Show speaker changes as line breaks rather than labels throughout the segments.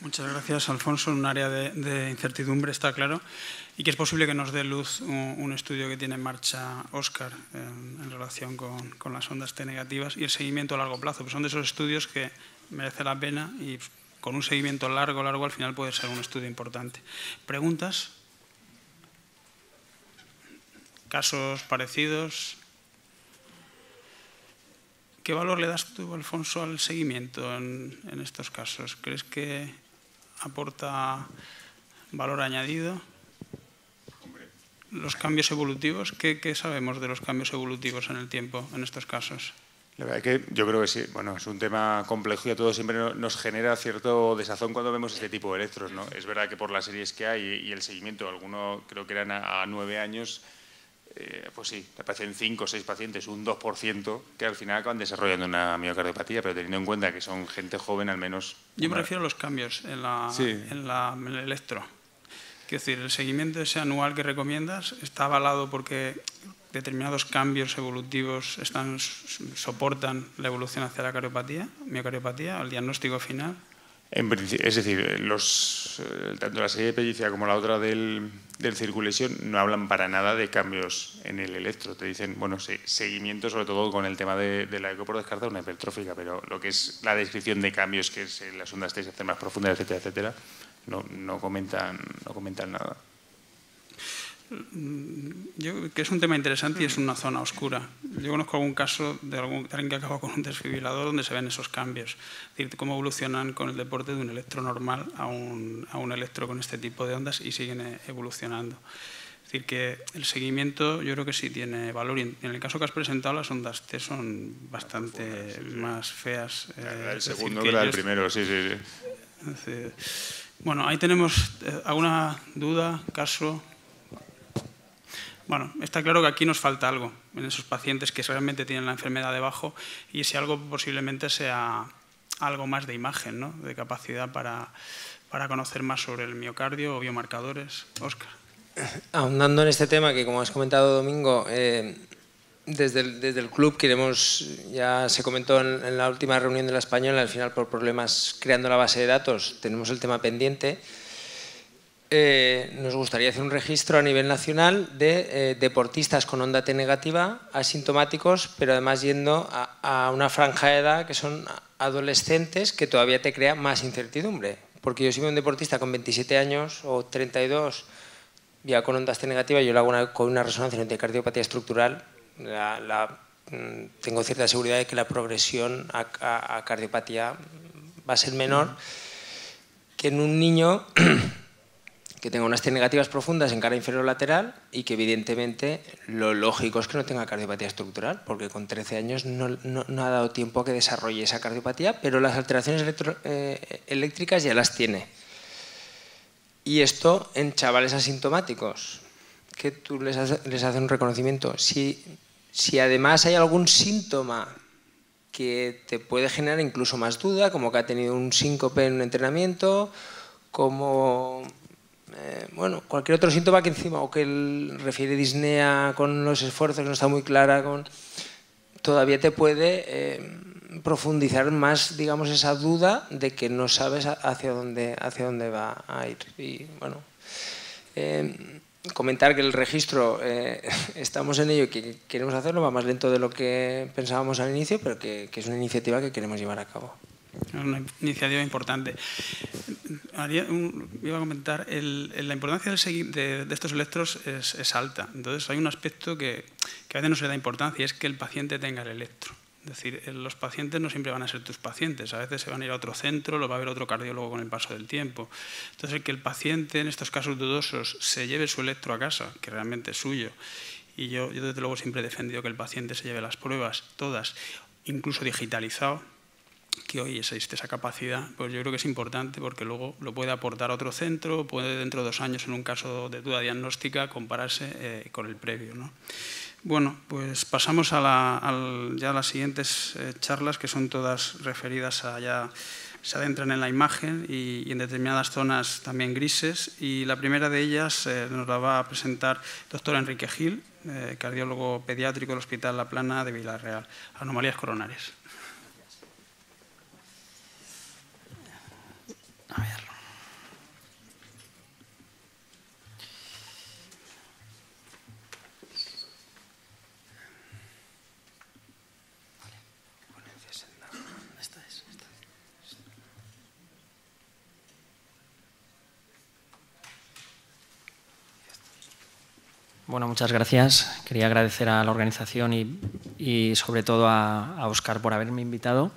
muchas gracias, Alfonso. Un área de, incertidumbre, está claro, y que es posible que nos dé luz un, estudio que tiene en marcha Oscar eh, en, relación con, las ondas T negativas y el seguimiento a largo plazo. Pues son de esos estudios que merece la pena y con un seguimiento largo, largo, al final puede ser un estudio importante. ¿Preguntas? ¿Casos parecidos? ¿Qué valor le das tú, Alfonso, al seguimiento en, estos casos? ¿Crees que aporta valor añadido? ¿Los cambios evolutivos? ¿Qué, sabemos de los cambios evolutivos en el tiempo en estos casos? La verdad es que
yo creo que sí, bueno, es un tema complejo y a todos siempre nos genera cierto desazón cuando vemos este tipo de electros, ¿no? Es verdad que por las series que hay y el seguimiento, algunos creo que eran a, a nueve años, eh, pues sí, aparecen 5 o 6 pacientes, un 2%, que al final acaban desarrollando una miocardiopatía, pero teniendo en cuenta que son gente joven, al menos...
Yo me refiero a los cambios en, la, en, la, el electro. es decir, el seguimiento ese anual que recomiendas está avalado porque determinados cambios evolutivos están, soportan la evolución hacia la cardiopatía, miocardiopatía, al diagnóstico final
es decir, los, eh, tanto la serie de Pellicia como la otra del, del Circulation no hablan para nada de cambios en el electro. Te dicen, bueno, seguimiento sobre todo con el tema de, la la por descarta, una hipertrófica, pero lo que es la descripción de cambios, que es eh, las ondas T se hacen más profundas, etcétera, etcétera, no, comentan, no comentan nada.
Mm, que es un tema interesante y es una zona oscura. Yo conozco algún caso de algún, alguien que acaba con un desfibrilador donde se ven esos cambios, es decir, cómo evolucionan con el deporte de un electro normal a un, a un electro con este tipo de ondas y siguen eh, evolucionando. Es decir, que el seguimiento yo creo que sí tiene valor. en, el caso que has presentado, las ondas T son bastante más feas. Eh, el segundo que era el primero, sí, sí, sí. Bueno, ahí tenemos eh, alguna duda, caso. Bueno, está claro que aquí nos falta algo en esos pacientes que realmente tienen la enfermedad debajo y ese algo posiblemente sea algo más de imagen, ¿no? de capacidad para, conocer más sobre el miocardio o biomarcadores. Oscar. Ahondando en este tema que, como has comentado, Domingo, eh, desde, el, desde,
el, club queremos, ya se comentó en, la última reunión de la española, al final por problemas creando la base de datos, tenemos el tema pendiente. Eh, nos gustaría hacer un registro a nivel nacional de eh, deportistas con onda T negativa, asintomáticos, pero además yendo a, una franja de edad que son adolescentes que todavía te crea más incertidumbre. Porque yo si un deportista con 27 años o 32 ya con onda T negativa, yo lo hago con una resonancia de cardiopatía estructural, mm, tengo cierta seguridad de que la progresión a cardiopatía va a ser menor que en un niño que tenga unas T negativas profundas en cara inferior lateral y que evidentemente lo lógico es que no tenga cardiopatía estructural, porque con 13 años no, ha dado tiempo a que desarrolle esa cardiopatía, pero las alteraciones eh, eléctricas ya las tiene. Y esto en chavales asintomáticos, que tú les, haces un reconocimiento. Si, si además hay algún síntoma que te puede generar incluso más duda, como que ha tenido un síncope en un entrenamiento, como eh, bueno, cualquier otro síntoma que encima, o que refiere disnea con los esfuerzos, que no está muy clara, con, todavía te puede eh, profundizar más, digamos, esa duda de que no sabes hacia dónde, hacia dónde va a ir. Y bueno, eh, comentar que el registro, estamos en ello, que queremos hacerlo, va más lento de lo que pensábamos al inicio, pero que es una iniciativa que queremos llevar a cabo.
Es una iniciativa importante. iba a comentar, la importancia de, estos electros es, alta. Entonces hay un aspecto que, que, a veces no se da importancia y es que el paciente tenga el electro. Es decir, eh, los pacientes no siempre van a ser tus pacientes. A veces se van a ir a otro centro, lo va a ver otro cardiólogo con el paso del tiempo. Entonces que el paciente en estos casos dudosos se lleve su electro a casa, que realmente es suyo. Y yo, yo desde luego siempre he defendido que el paciente se lleve las pruebas, todas, incluso digitalizado, que hoy existe esa capacidad, pues yo creo que es importante porque luego lo puede aportar otro centro, puede dentro de dos años, en un caso de duda diagnóstica, compararse eh, con el previo. ¿no? Bueno, pues pasamos a la, ya a las siguientes eh, charlas, que son todas referidas a ya se adentran en la imagen y, en determinadas zonas también grises. Y la primera de ellas eh, nos la va a presentar el doctor Enrique Gil, cardiólogo pediátrico del Hospital La Plana de Villarreal, anomalías coronarias. A
Bueno, muchas gracias. Quería agradecer a la organización y, sobre todo a, a Oscar por haberme invitado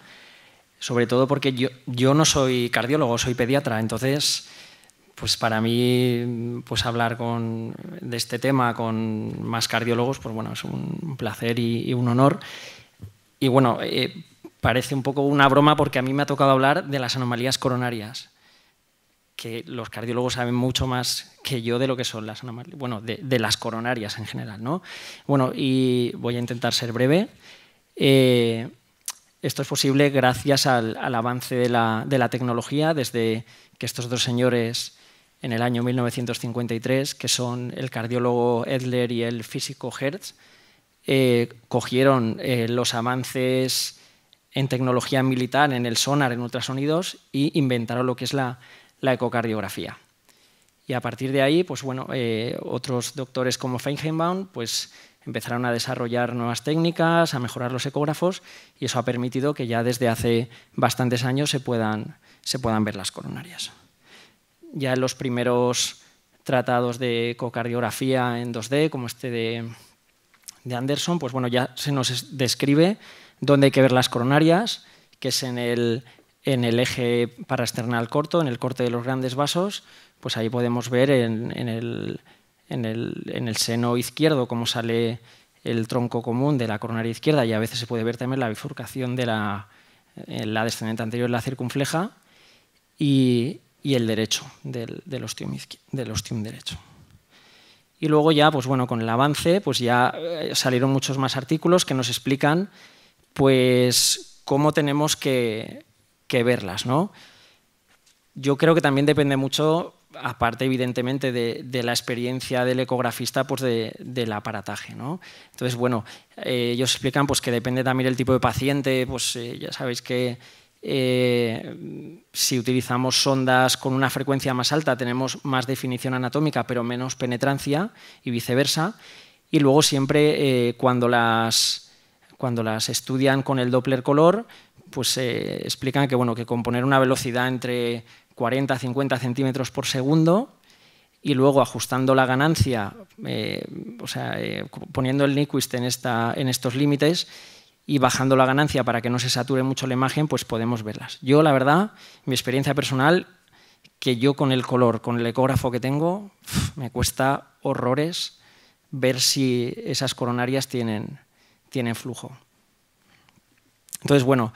sobre todo porque yo, yo no soy cardiólogo, soy pediatra, entonces pues para mí pues hablar con, de este tema con más cardiólogos pues bueno, es un placer y, un honor. Y bueno, eh, parece un poco una broma porque a mí me ha tocado hablar de las anomalías coronarias, que los cardiólogos saben mucho más que yo de lo que son las anomalías, bueno, de, las coronarias en general. ¿no? Bueno, y voy a intentar ser breve. Eh, esto es posible gracias al, avance de la, tecnología desde que estos dos señores en el año 1953, que son el cardiólogo Edler y el físico Hertz, eh, cogieron eh, los avances en tecnología militar, en el sonar, en ultrasonidos, y inventaron lo que es la ecocardiografía. Y a partir de ahí, pues bueno, eh, otros doctores como Feinheimbaum pues, empezaron a desarrollar nuevas técnicas, a mejorar los ecógrafos, y eso ha permitido que ya desde hace bastantes años se puedan, se puedan ver las coronarias. Ya en los primeros tratados de ecocardiografía en 2D, como este de, Anderson, pues bueno, ya se nos describe dónde hay que ver las coronarias, que es en el, en el eje paraesternal corto, en el corte de los grandes vasos, pues ahí podemos ver en, el, seno izquierdo cómo sale el tronco común de la coronaria izquierda y a veces se puede ver también la bifurcación de la, descendente anterior, la circunfleja, y, el derecho del, del, ostium, derecho. Y luego ya, pues bueno, con el avance, pues ya eh, salieron muchos más artículos que nos explican pues cómo tenemos que, que verlas, ¿no? Yo creo que también depende mucho aparte evidentemente de, la experiencia del ecografista, pues del aparataje. ¿no? Entonces, bueno, eh, ellos explican pues, que depende también del tipo de paciente, pues eh, ya sabéis que eh, si utilizamos sondas con una frecuencia más alta tenemos más definición anatómica, pero menos penetrancia y viceversa. Y luego siempre cuando, las, cuando las estudian con el Doppler color, pues explican que, bueno, que con poner una velocidad entre 40-50 centímetros por segundo y luego ajustando la ganancia, eh, o sea, eh, poniendo el Nyquist en, esta, en estos límites y bajando la ganancia para que no se sature mucho la imagen, pues podemos verlas. Yo, la verdad, mi experiencia personal, que yo con el color, con el ecógrafo que tengo, me cuesta horrores ver si esas coronarias tienen, tienen flujo. Entonces, bueno,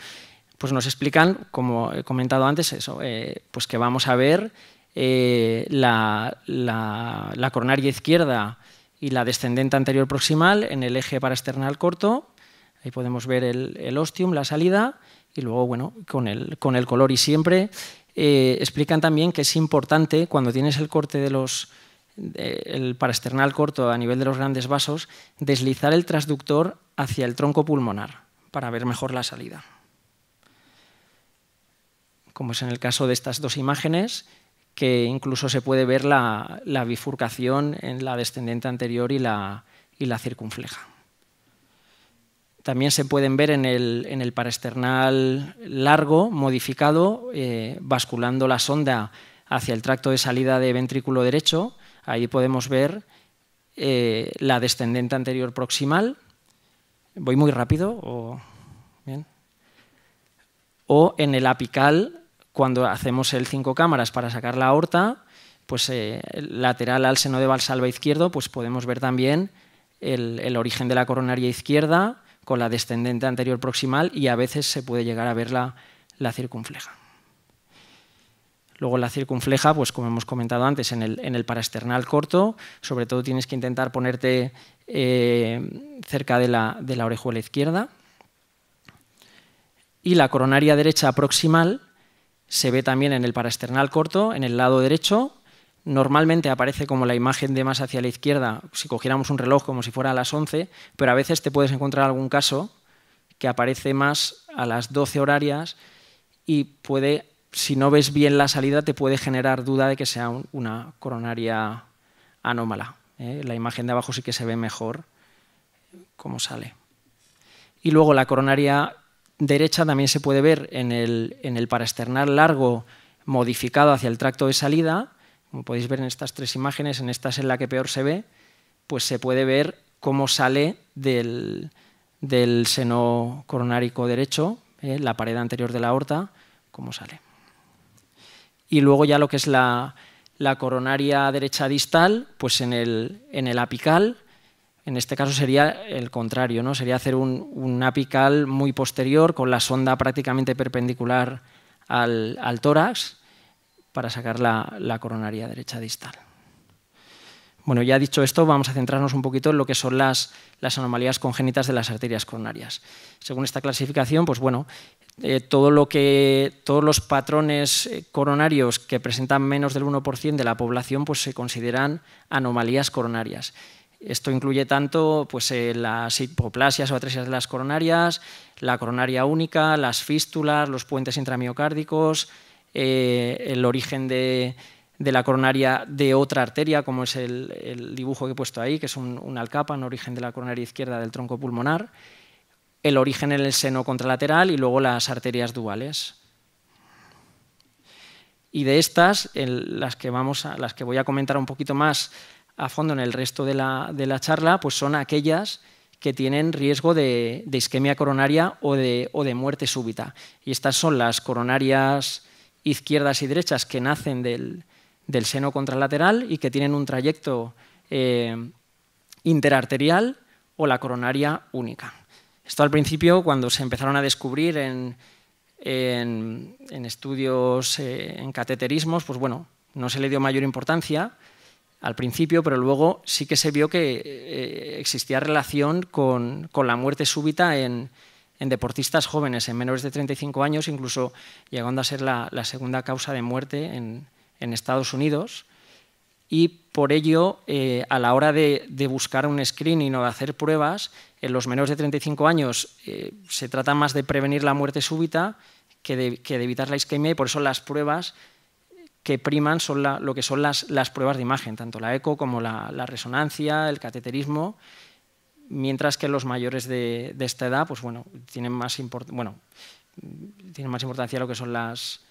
pues nos explican, como he comentado antes, eso, eh, pues que vamos a ver eh, la, coronaria izquierda y la descendente anterior proximal en el eje paraesternal corto. Ahí podemos ver el, ostium, la salida, y luego, bueno, con el, color y siempre. Eh, explican también que es importante cuando tienes el corte de los el paraesternal corto a nivel de los grandes vasos, deslizar el transductor hacia el tronco pulmonar para ver mejor la salida como es en el caso de estas dos imágenes, que incluso se puede ver la, bifurcación en la descendente anterior y la, circunfleja. También se pueden ver en el, en paraesternal largo, modificado, eh, basculando la sonda hacia el tracto de salida de ventrículo derecho. Ahí podemos ver eh, la descendente anterior proximal. Voy muy rápido. O, bien. o en el apical cuando hacemos el cinco cámaras para sacar la aorta, pues eh, lateral al seno de valsalva izquierdo, pues podemos ver también el, origen de la coronaria izquierda con la descendente anterior proximal y a veces se puede llegar a ver la, circunfleja. Luego la circunfleja, pues como hemos comentado antes, en el, paraesternal corto, sobre todo tienes que intentar ponerte eh, cerca de la, de la orejuela izquierda. Y la coronaria derecha proximal, se ve también en el paraesternal corto, en el lado derecho. Normalmente aparece como la imagen de más hacia la izquierda, si cogiéramos un reloj como si fuera a las 11, pero a veces te puedes encontrar algún caso que aparece más a las 12 horarias y puede, si no ves bien la salida, te puede generar duda de que sea una coronaria anómala. ¿eh? La imagen de abajo sí que se ve mejor cómo sale. Y luego la coronaria derecha también se puede ver en el, en el paraesternal largo modificado hacia el tracto de salida, como podéis ver en estas tres imágenes, en esta es en la que peor se ve, pues se puede ver cómo sale del, seno coronárico derecho, eh, la pared anterior de la aorta, cómo sale. Y luego ya lo que es la, coronaria derecha distal, pues en el apical, en este caso sería el contrario, ¿no? sería hacer un, apical muy posterior con la sonda prácticamente perpendicular al, tórax para sacar la, coronaria derecha distal. Bueno, ya dicho esto, vamos a centrarnos un poquito en lo que son las, anomalías congénitas de las arterias coronarias. Según esta clasificación, pues bueno, eh, todo lo que, todos los patrones eh, coronarios que presentan menos del 1% de la población pues se consideran anomalías coronarias. Esto incluye tanto pues, eh, las hipoplasias o atresias de las coronarias, la coronaria única, las fístulas, los puentes intramiocárdicos, eh, el origen de, la coronaria de otra arteria, como es el, dibujo que he puesto ahí, que es un, un alcapa, un origen de la coronaria izquierda del tronco pulmonar, el origen en el seno contralateral y luego las arterias duales. Y de estas, las, que vamos a, las que voy a comentar un poquito más, a fondo en el resto de la, charla, pues son aquellas que tienen riesgo de, isquemia coronaria o de, muerte súbita. Y estas son las coronarias izquierdas y derechas que nacen del, seno contralateral y que tienen un trayecto eh, interarterial o la coronaria única. Esto al principio, cuando se empezaron a descubrir en, estudios, eh, en cateterismos, pues bueno, no se le dio mayor importancia, al principio, pero luego sí que se vio que eh, eh, existía relación con, la muerte súbita en, deportistas jóvenes, en menores de 35 años, incluso llegando a ser la, segunda causa de muerte en, Estados Unidos. Y por ello, eh, a la hora de, buscar un screening o de hacer pruebas, en los menores de 35 años se trata más de prevenir la muerte súbita que de, que de evitar la isquemia y por eso las pruebas que priman son lo que son las, pruebas de imagen, tanto la eco como la, resonancia, el cateterismo, mientras que los mayores de, esta edad, pues bueno, tienen más, bueno, más importancia lo que son las,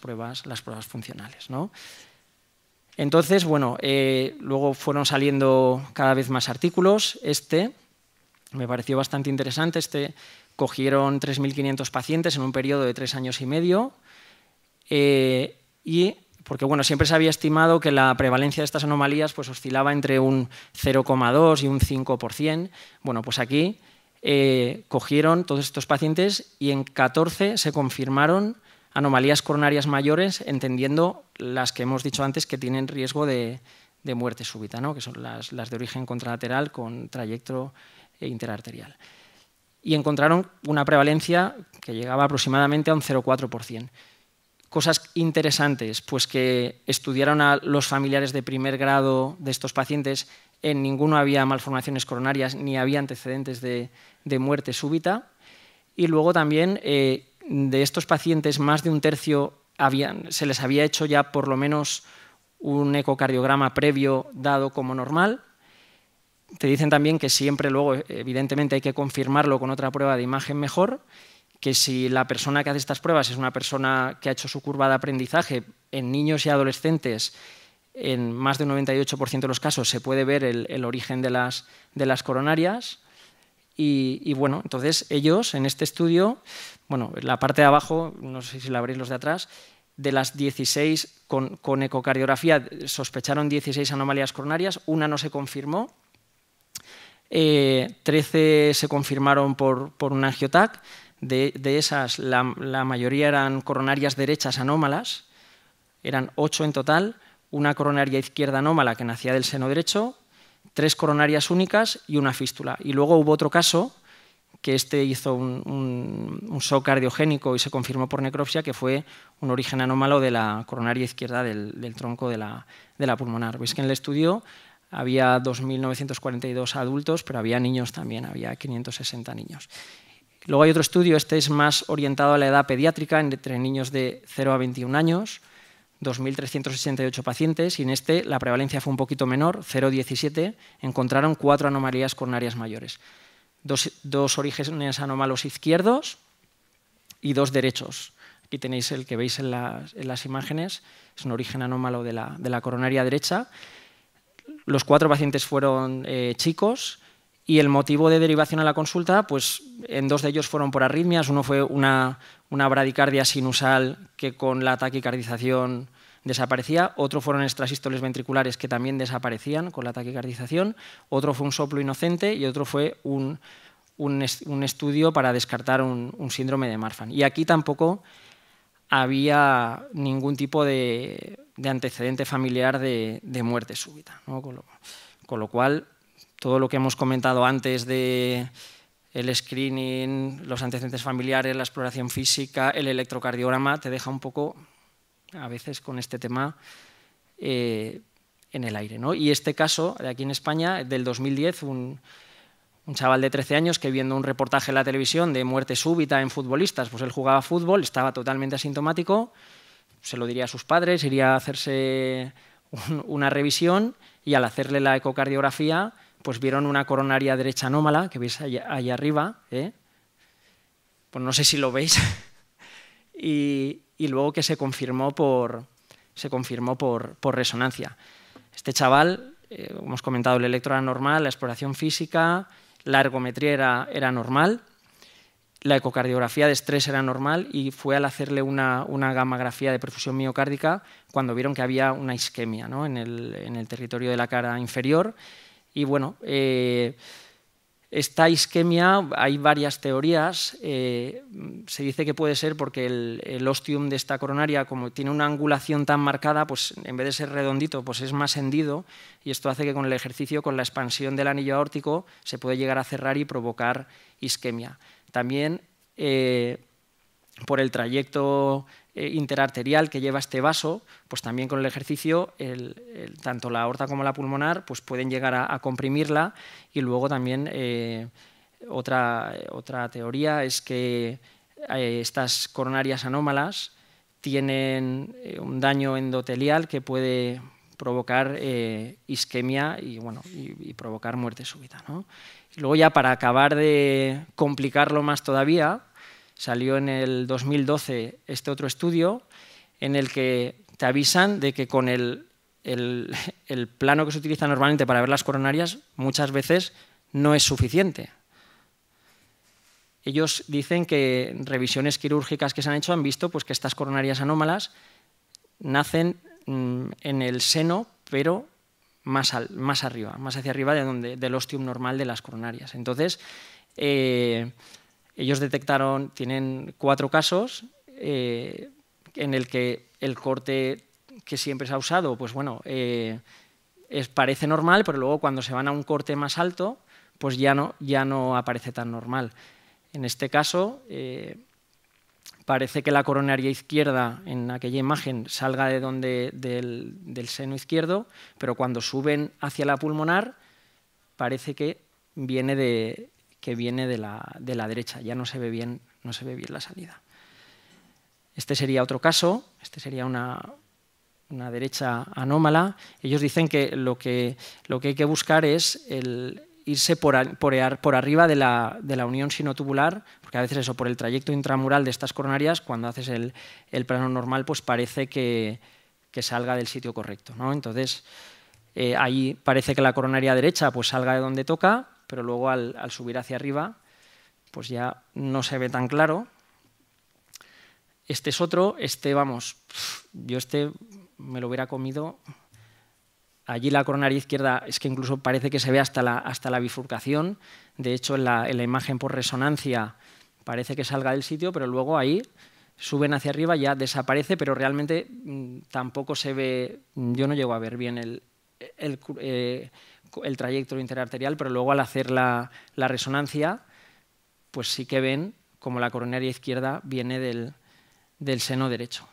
pruebas, las pruebas funcionales. Entonces, bueno, eh, luego fueron saliendo cada vez más artículos. Este me pareció bastante interesante. Este cogieron 3.500 pacientes en un periodo de tres años y medio eh, y porque bueno, siempre se había estimado que la prevalencia de estas anomalías pues, oscilaba entre un 0,2 y un 5%. Bueno, pues aquí eh, cogieron todos estos pacientes y en 14 se confirmaron anomalías coronarias mayores, entendiendo las que hemos dicho antes que tienen riesgo de, muerte súbita, que son las, las, de origen contralateral con trayecto eh, interarterial. Y encontraron una prevalencia que llegaba aproximadamente a un 0,4%. Cosas interesantes, pues que estudiaron a los familiares de primer grado de estos pacientes, en ninguno había malformaciones coronarias ni había antecedentes de, muerte súbita. Y luego también eh, de estos pacientes, más de un tercio se les había hecho ya por lo menos un ecocardiograma previo dado como normal. Te dicen también que siempre luego, evidentemente, hay que confirmarlo con otra prueba de imagen mejor que si la persona que hace estas pruebas es una persona que ha hecho su curva de aprendizaje en niños y adolescentes, en más de 98% de los casos se puede ver el, origen de las, coronarias. Y, bueno, entonces ellos en este estudio, bueno, la parte de abajo, no sé si la veréis los de atrás, de las 16 con, ecocardiografía sospecharon 16 anomalías coronarias, una no se confirmó, 13 eh, se confirmaron por, por un angiotac, de, esas, la, mayoría eran coronarias derechas anómalas, eran ocho en total, una coronaria izquierda anómala que nacía del seno derecho, tres coronarias únicas y una fístula. Y luego hubo otro caso, que este hizo un, un, shock cardiogénico y se confirmó por necropsia, que fue un origen anómalo de la coronaria izquierda del, tronco de la, de la pulmonar. Veis que en el estudio había 2.942 adultos, pero había niños también, había 560 niños. Luego hay otro estudio, este es más orientado a la edad pediátrica, entre niños de 0 a 21 años, 2.368 pacientes, y en este la prevalencia fue un poquito menor, 0,17, encontraron cuatro anomalías coronarias mayores. Dos, orígenes anómalos izquierdos y dos derechos. Aquí tenéis el que veis en las, imágenes, es un origen anómalo de la, coronaria derecha. Los cuatro pacientes fueron eh, chicos, y el motivo de derivación a la consulta, pues en dos de ellos fueron por arritmias. Uno fue una, bradicardia sinusal que con la taquicardización desaparecía. Otro fueron extrasístoles ventriculares que también desaparecían con la taquicardización. Otro fue un soplo inocente y otro fue un, estudio para descartar un, síndrome de Marfan. Y aquí tampoco había ningún tipo de, antecedente familiar de, muerte súbita. con, lo, cual, todo lo que hemos comentado antes de el screening, los antecedentes familiares, la exploración física, el electrocardiograma, te deja un poco, a veces con este tema, eh, en el aire. ¿no? Y este caso, de aquí en España, del 2010, un, chaval de 13 años que viendo un reportaje en la televisión de muerte súbita en futbolistas, pues él jugaba fútbol, estaba totalmente asintomático, se lo diría a sus padres, iría a hacerse una revisión y al hacerle la ecocardiografía pues vieron una coronaria derecha anómala, que veis allá, arriba, ¿eh? pues no sé si lo veis, y, luego que se confirmó por, se confirmó por, resonancia. Este chaval, eh, hemos comentado, el electro era normal, la exploración física, la ergometría era, normal, la ecocardiografía de estrés era normal y fue al hacerle una, una gammagrafía de perfusión miocárdica cuando vieron que había una isquemia ¿no? en, el, en el territorio de la cara inferior y bueno, eh, esta isquemia, hay varias teorías. Eh, se dice que puede ser porque el, ostium de esta coronaria, como tiene una angulación tan marcada, pues en vez de ser redondito, pues es más hendido. Y esto hace que con el ejercicio, con la expansión del anillo aórtico, se puede llegar a cerrar y provocar isquemia. También eh, por el trayecto eh, interarterial que lleva este vaso, pues también con el ejercicio, tanto la aorta como la pulmonar pues pueden llegar a, comprimirla y luego también eh, otra, teoría es que eh, estas coronarias anómalas tienen un daño endotelial que puede provocar isquemia y, provocar muerte súbita. luego ya para acabar de complicarlo más todavía, salió en el 2012 este otro estudio en el que te avisan de que con el, el, plano que se utiliza normalmente para ver las coronarias muchas veces no es suficiente. Ellos dicen que revisiones quirúrgicas que se han hecho han visto pues, que estas coronarias anómalas nacen mm, en el seno, pero más, más, arriba, más hacia arriba de donde, del ostium normal de las coronarias. Entonces, eh, ellos detectaron, tienen cuatro casos eh, en el que el corte que siempre se ha usado, pues bueno, eh, es, parece normal, pero luego cuando se van a un corte más alto, pues ya no, ya no aparece tan normal. En este caso, eh, parece que la coronaria izquierda en aquella imagen salga de donde, del, seno izquierdo, pero cuando suben hacia la pulmonar, parece que viene de, que viene de la, derecha. Ya no se, ve bien, no se ve bien la salida. Este sería otro caso, este sería una, derecha anómala. Ellos dicen que lo que, lo que hay que buscar es irse por, por, arriba de la, de la, unión sinotubular, porque a veces eso, por el trayecto intramural de estas coronarias, cuando haces el, plano normal, pues parece que, salga del sitio correcto. ¿no? Entonces, eh, ahí parece que la coronaria derecha pues salga de donde toca pero luego al, subir hacia arriba, pues ya no se ve tan claro. Este es otro, este, vamos, yo este me lo hubiera comido. Allí la coronaria izquierda es que incluso parece que se ve hasta la, hasta la bifurcación. De hecho, en la, imagen por resonancia parece que salga del sitio, pero luego ahí suben hacia arriba, ya desaparece, pero realmente mm, tampoco se ve, yo no llego a ver bien el, el eh, el trayecto interarterial, pero luego al hacer la, resonancia, pues sí que ven como la coronaria izquierda viene del, seno derecho.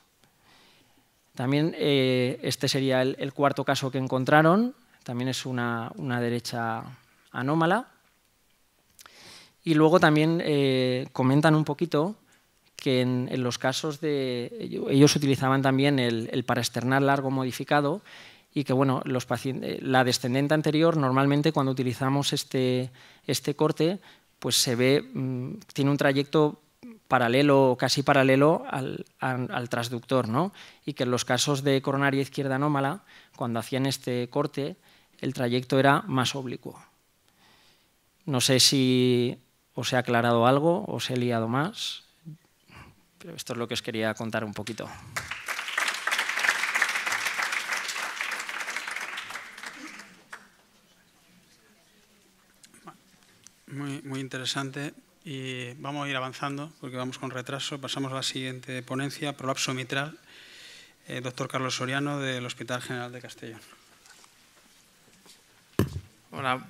También eh, este sería el, cuarto caso que encontraron, también es una, derecha anómala. Y luego también eh, comentan un poquito que en, los casos de... Ellos utilizaban también el, el paraesternal largo modificado y que bueno, los eh, la descendente anterior normalmente cuando utilizamos este, este corte pues se ve, mm, tiene un trayecto paralelo o casi paralelo al, al, transductor, ¿no? Y que en los casos de coronaria izquierda anómala, cuando hacían este corte, el trayecto era más oblicuo. No sé si os he aclarado algo, os he liado más, pero esto es lo que os quería contar un poquito.
Muy, interesante. Y vamos a ir avanzando porque vamos con retraso. Pasamos a la siguiente ponencia, prolapso mitral, eh, doctor Carlos Soriano del Hospital General de Castellón. Hola,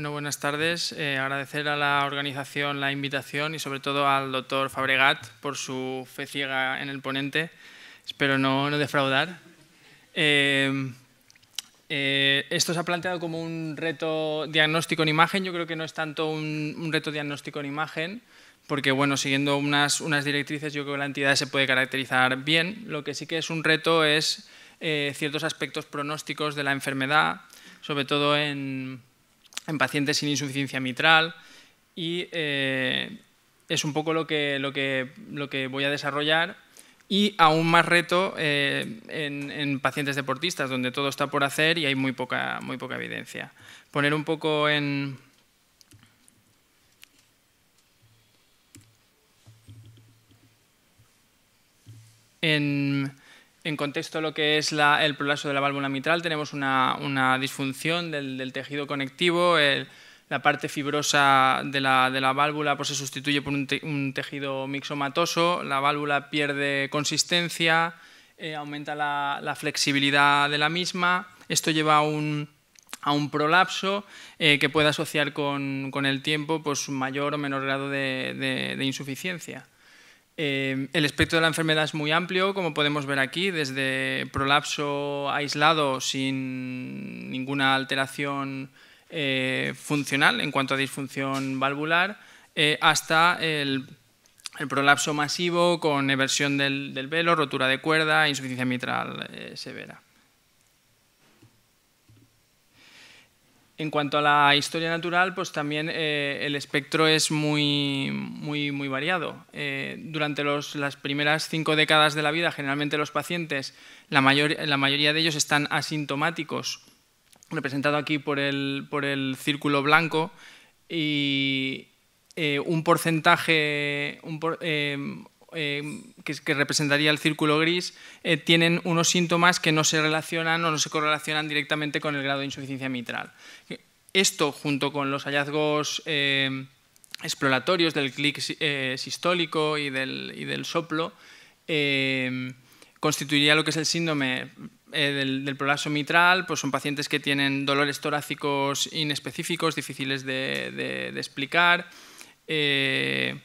Bueno, buenas tardes. Eh, agradecer a la organización la invitación y sobre todo al doctor Fabregat por su fe ciega en el ponente. Espero no, no defraudar. Eh, eh, esto se ha planteado como un reto diagnóstico en imagen. Yo creo que no es tanto un, un reto diagnóstico en imagen, porque bueno, siguiendo unas, unas, directrices yo creo que la entidad se puede caracterizar bien. Lo que sí que es un reto es ciertos aspectos pronósticos de la enfermedad, sobre todo en en pacientes sin insuficiencia mitral y eh, es un poco lo que, lo, que, lo que voy a desarrollar y aún más reto eh, en, pacientes deportistas, donde todo está por hacer y hay muy poca, muy poca evidencia. Poner un poco en en contexto de lo que es el prolapso de la válvula mitral, tenemos una, disfunción del, tejido conectivo, la parte fibrosa de la, válvula pues, se sustituye por un, tejido mixomatoso, la válvula pierde consistencia, eh, aumenta la, flexibilidad de la misma, esto lleva a un, prolapso eh, que puede asociar con, el tiempo pues, mayor o menor grado de insuficiencia. Em, el espectro de la enfermedad es muy amplio, como podemos ver aquí, desde prolapso aislado sin ninguna alteración eh, funcional en cuanto a disfunción valvular, eh, hasta el, prolapso masivo con eversión del, del, velo, rotura de cuerda, insuficiencia mitral eh, severa. En cuanto a la historia natural, pues también eh, el espectro es muy, muy, variado. Eh, durante las primeras cinco décadas de la vida, generalmente los pacientes, la, la mayoría de ellos están asintomáticos, representado aquí por el, por el círculo blanco, y eh, un porcentaje, eh, que, representaría el círculo gris, eh, tienen unos síntomas que no se relacionan o no se correlacionan directamente con el grado de insuficiencia mitral. Esto, junto con los hallazgos eh, exploratorios del clic sistólico y del, y del soplo, constituiría lo que es el síndrome del, del, prolapso mitral, pues son pacientes que tienen dolores torácicos inespecíficos, difíciles de, explicar, eh,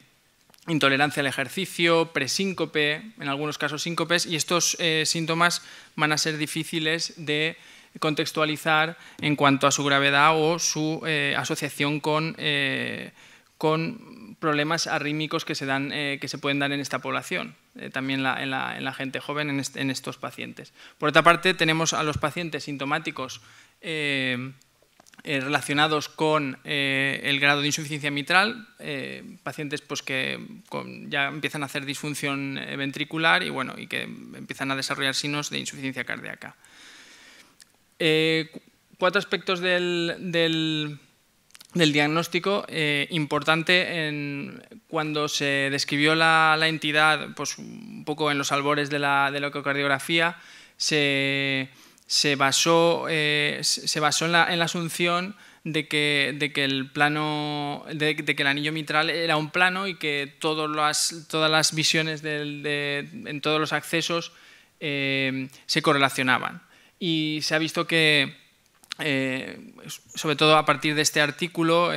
intolerancia al ejercicio, presíncope, en algunos casos síncopes, y estos eh, síntomas van a ser difíciles de contextualizar en cuanto a su gravedad o su eh, asociación con, eh, con, problemas arrítmicos que se, dan, que se pueden dar en esta población, también en, la, gente joven, en, en, estos pacientes. Por otra parte, tenemos a los pacientes sintomáticos eh, relacionados con eh, el grado de insuficiencia mitral, eh, pacientes pues, que ya empiezan a hacer disfunción ventricular y, bueno, y que empiezan a desarrollar signos de insuficiencia cardíaca. cuatro aspectos del, diagnóstico importante cuando se describió la, entidad, pues un poco en los albores de la, de ecocardiografía, se, se basó, eh, se basó en, la, asunción de que, de que, el plano de, que el anillo mitral era un plano y que todas las, todas las visiones de, en todos los accesos eh, se correlacionaban y se ha visto que eh, sobre todo a partir de este artículo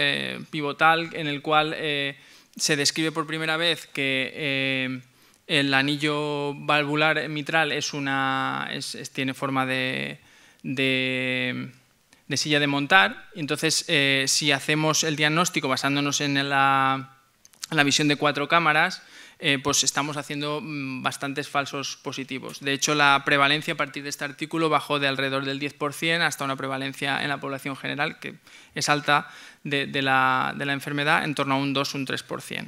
pivotal en el cual se describe por primera vez que el anillo valvular mitral es una, tiene forma de, silla de montar. Entonces, eh, si hacemos el diagnóstico basándonos en la, visión de cuatro cámaras, eh, pues estamos haciendo mm, bastantes falsos positivos. De hecho, la prevalencia a partir de este artículo bajó de alrededor del 10% hasta una prevalencia en la población general, que es alta de, la, enfermedad, en torno a un 2 3%.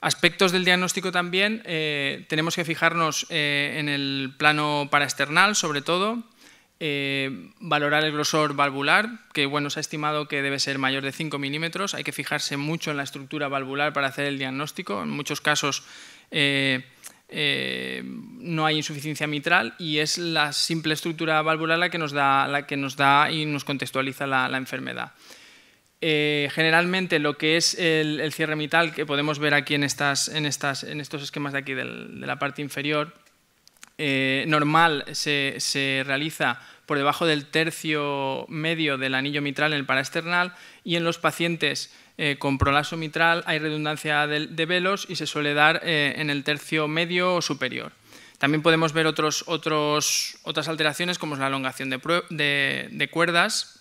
Aspectos del diagnóstico también, eh, tenemos que fijarnos eh, en el plano paraesternal, sobre todo, eh, valorar el grosor valvular, que bueno, se ha estimado que debe ser mayor de 5 milímetros, hay que fijarse mucho en la estructura valvular para hacer el diagnóstico, en muchos casos no hay insuficiencia mitral y es la simple estructura valvular la que nos da, la que nos da y nos contextualiza la enfermedad. Eh, generalmente lo que es el, cierre mitral, que podemos ver aquí en, estos esquemas de aquí de la parte inferior, eh, normal se, realiza por debajo del tercio medio del anillo mitral en el paraesternal y en los pacientes eh, con prolaso mitral hay redundancia de, velos y se suele dar en el tercio medio o superior. También podemos ver otras alteraciones como la elongación de cuerdas,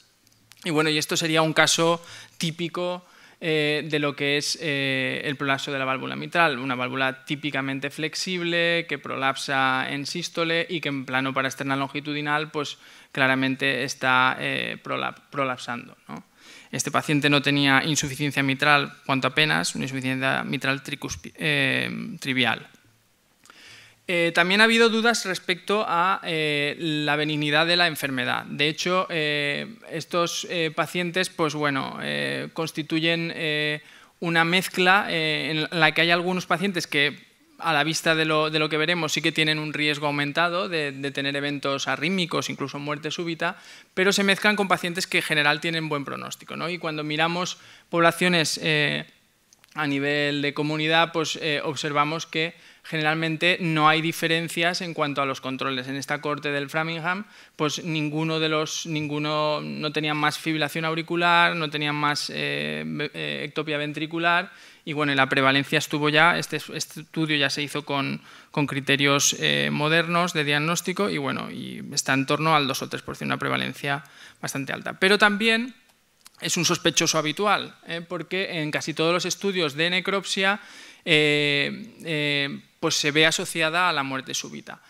y bueno, y esto sería un caso típico eh, de lo que es eh, el prolapso de la válvula mitral, una válvula típicamente flexible que prolapsa en sístole y que en plano para externa longitudinal pues claramente está eh, prolapsando. Este paciente no tenía insuficiencia mitral cuanto apenas, una insuficiencia mitral trivial. Eh, también ha habido dudas respecto a eh, la benignidad de la enfermedad. De hecho, eh, estos pacientes, pues bueno, constituyen una mezcla en la que hay algunos pacientes que a la vista de lo, que veremos, sí que tienen un riesgo aumentado de, tener eventos arrítmicos, incluso muerte súbita, pero se mezclan con pacientes que en general tienen buen pronóstico. Y cuando miramos poblaciones a nivel de comunidad, pues eh, observamos que generalmente no hay diferencias en cuanto a los controles. En esta corte del Framingham, pues ninguno de los, ninguno, no tenían más fibrilación auricular, no tenían más eh, eh, ectopia ventricular y bueno, la prevalencia estuvo ya, este, este, estudio ya se hizo con, con criterios modernos de diagnóstico y bueno, y está en torno al 2 o 3%, una prevalencia bastante alta. Pero también es un sospechoso habitual, ¿eh? porque en casi todos los estudios de necropsia eh, eh, pues se ve asociada a la muerte súbita.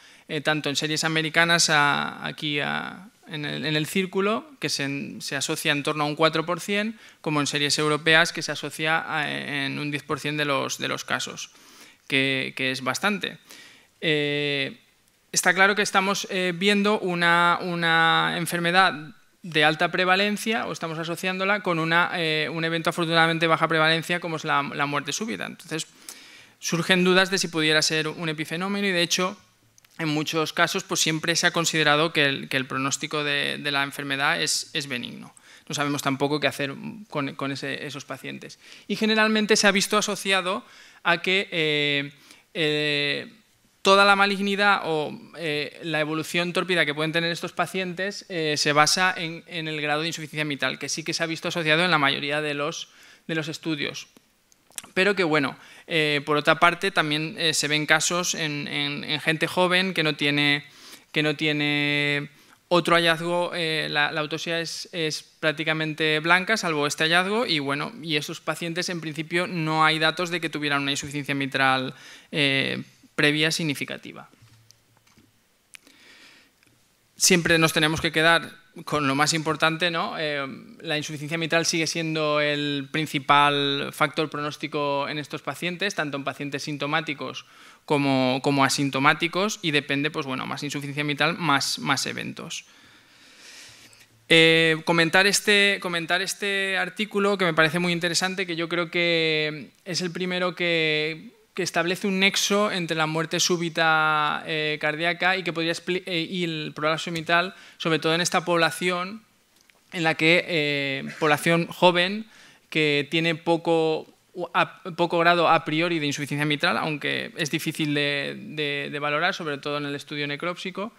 tanto en series americanas aquí en, el, círculo, que se, asocia en torno a un 4%, como en series europeas, que se asocia en un 10% de los, de los casos, que, es bastante está claro que estamos viendo una, una, enfermedad de alta prevalencia o estamos asociándola con una, eh, un evento afortunadamente de baja prevalencia como es la, muerte súbita. Entonces, surgen dudas de si pudiera ser un epifenómeno y de hecho, en muchos casos, pues siempre se ha considerado que el, el pronóstico de, la enfermedad es, benigno. No sabemos tampoco qué hacer con, esos pacientes. Y generalmente se ha visto asociado a que... Eh, eh, toda la malignidad o eh, la evolución tórpida que pueden tener estos pacientes eh, se basa en, el grado de insuficiencia mitral, que sí que se ha visto asociado en la mayoría de los, de los estudios. Pero que bueno, eh, por otra parte también se ven casos en, gente joven que no tiene, que no tiene otro hallazgo, la, la, es, es, prácticamente blanca, salvo este hallazgo, y bueno, y esos pacientes en principio no hay datos de que tuvieran una insuficiencia mitral previa significativa. Siempre nos tenemos que quedar con lo más importante, ¿no? Eh, la insuficiencia mitral sigue siendo el principal factor pronóstico en estos pacientes, tanto en pacientes sintomáticos como, asintomáticos, y depende, pues bueno, más insuficiencia mitral, más, más eventos. Eh, comentar, este, comentar este artículo que me parece muy interesante, que yo creo que es el primero que, que establece un nexo entre la muerte súbita eh, cardíaca y, que podría eh, el prolapso mitral, sobre todo en esta población, en la que, eh, población joven, que tiene poco, poco grado a priori de insuficiencia mitral, aunque es difícil de, de, valorar, sobre todo en el estudio necrópsico,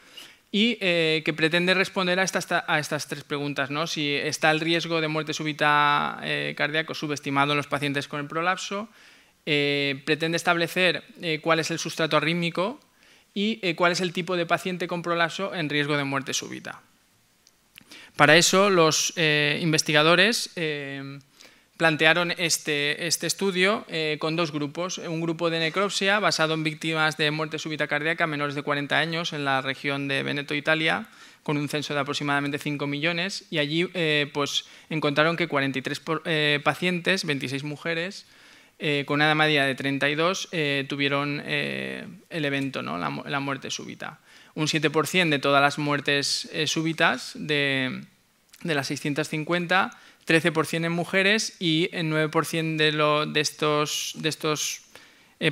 y que pretende responder a estas, a estas tres preguntas, si está el riesgo de muerte súbita cardíaca subestimado en los pacientes con el prolapso, eh, pretende establecer eh, cuál es el sustrato rítmico y eh, cuál es el tipo de paciente con prolapso en riesgo de muerte súbita. Para eso, los investigadores plantearon este, este estudio con dos grupos. Un grupo de necropsia basado en víctimas de muerte súbita cardíaca menores de 40 años en la región de Veneto, Italia, con un censo de aproximadamente 5 millones y allí pues, encontraron que 43 pacientes, 26 mujeres, eh, con una edad media de 32 eh, tuvieron eh, el evento, la, muerte súbita. Un 7% de todas las muertes súbitas de, las 650, 13% en mujeres y el 9% de, de, estos,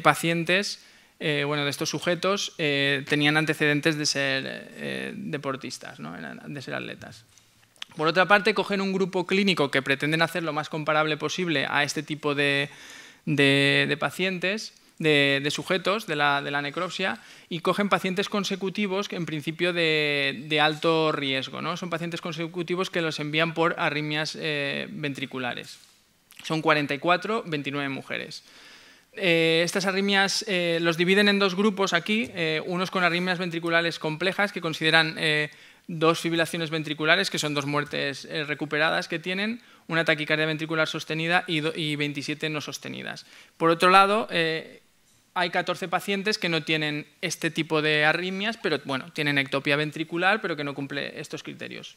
pacientes, bueno, de estos sujetos, tenían antecedentes de ser deportistas, de ser atletas. Por otra parte, cogen un grupo clínico que pretenden hacer lo más comparable posible a este tipo de, de, pacientes, de, sujetos de la, necropsia, y cogen pacientes consecutivos que en principio de, alto riesgo. ¿no? Son pacientes consecutivos que los envían por arritmias eh, ventriculares. Son 44, 29 mujeres. Eh, estas arritmias eh, los dividen en dos grupos aquí, unos con arritmias ventriculares complejas que consideran dos fibrilaciones ventriculares, que son dos muertes eh, recuperadas que tienen, una taquicardia ventricular sostenida y, 27 no sostenidas. Por otro lado, eh, hay 14 pacientes que no tienen este tipo de arritmias, pero bueno, tienen ectopia ventricular, pero que no cumple estos criterios.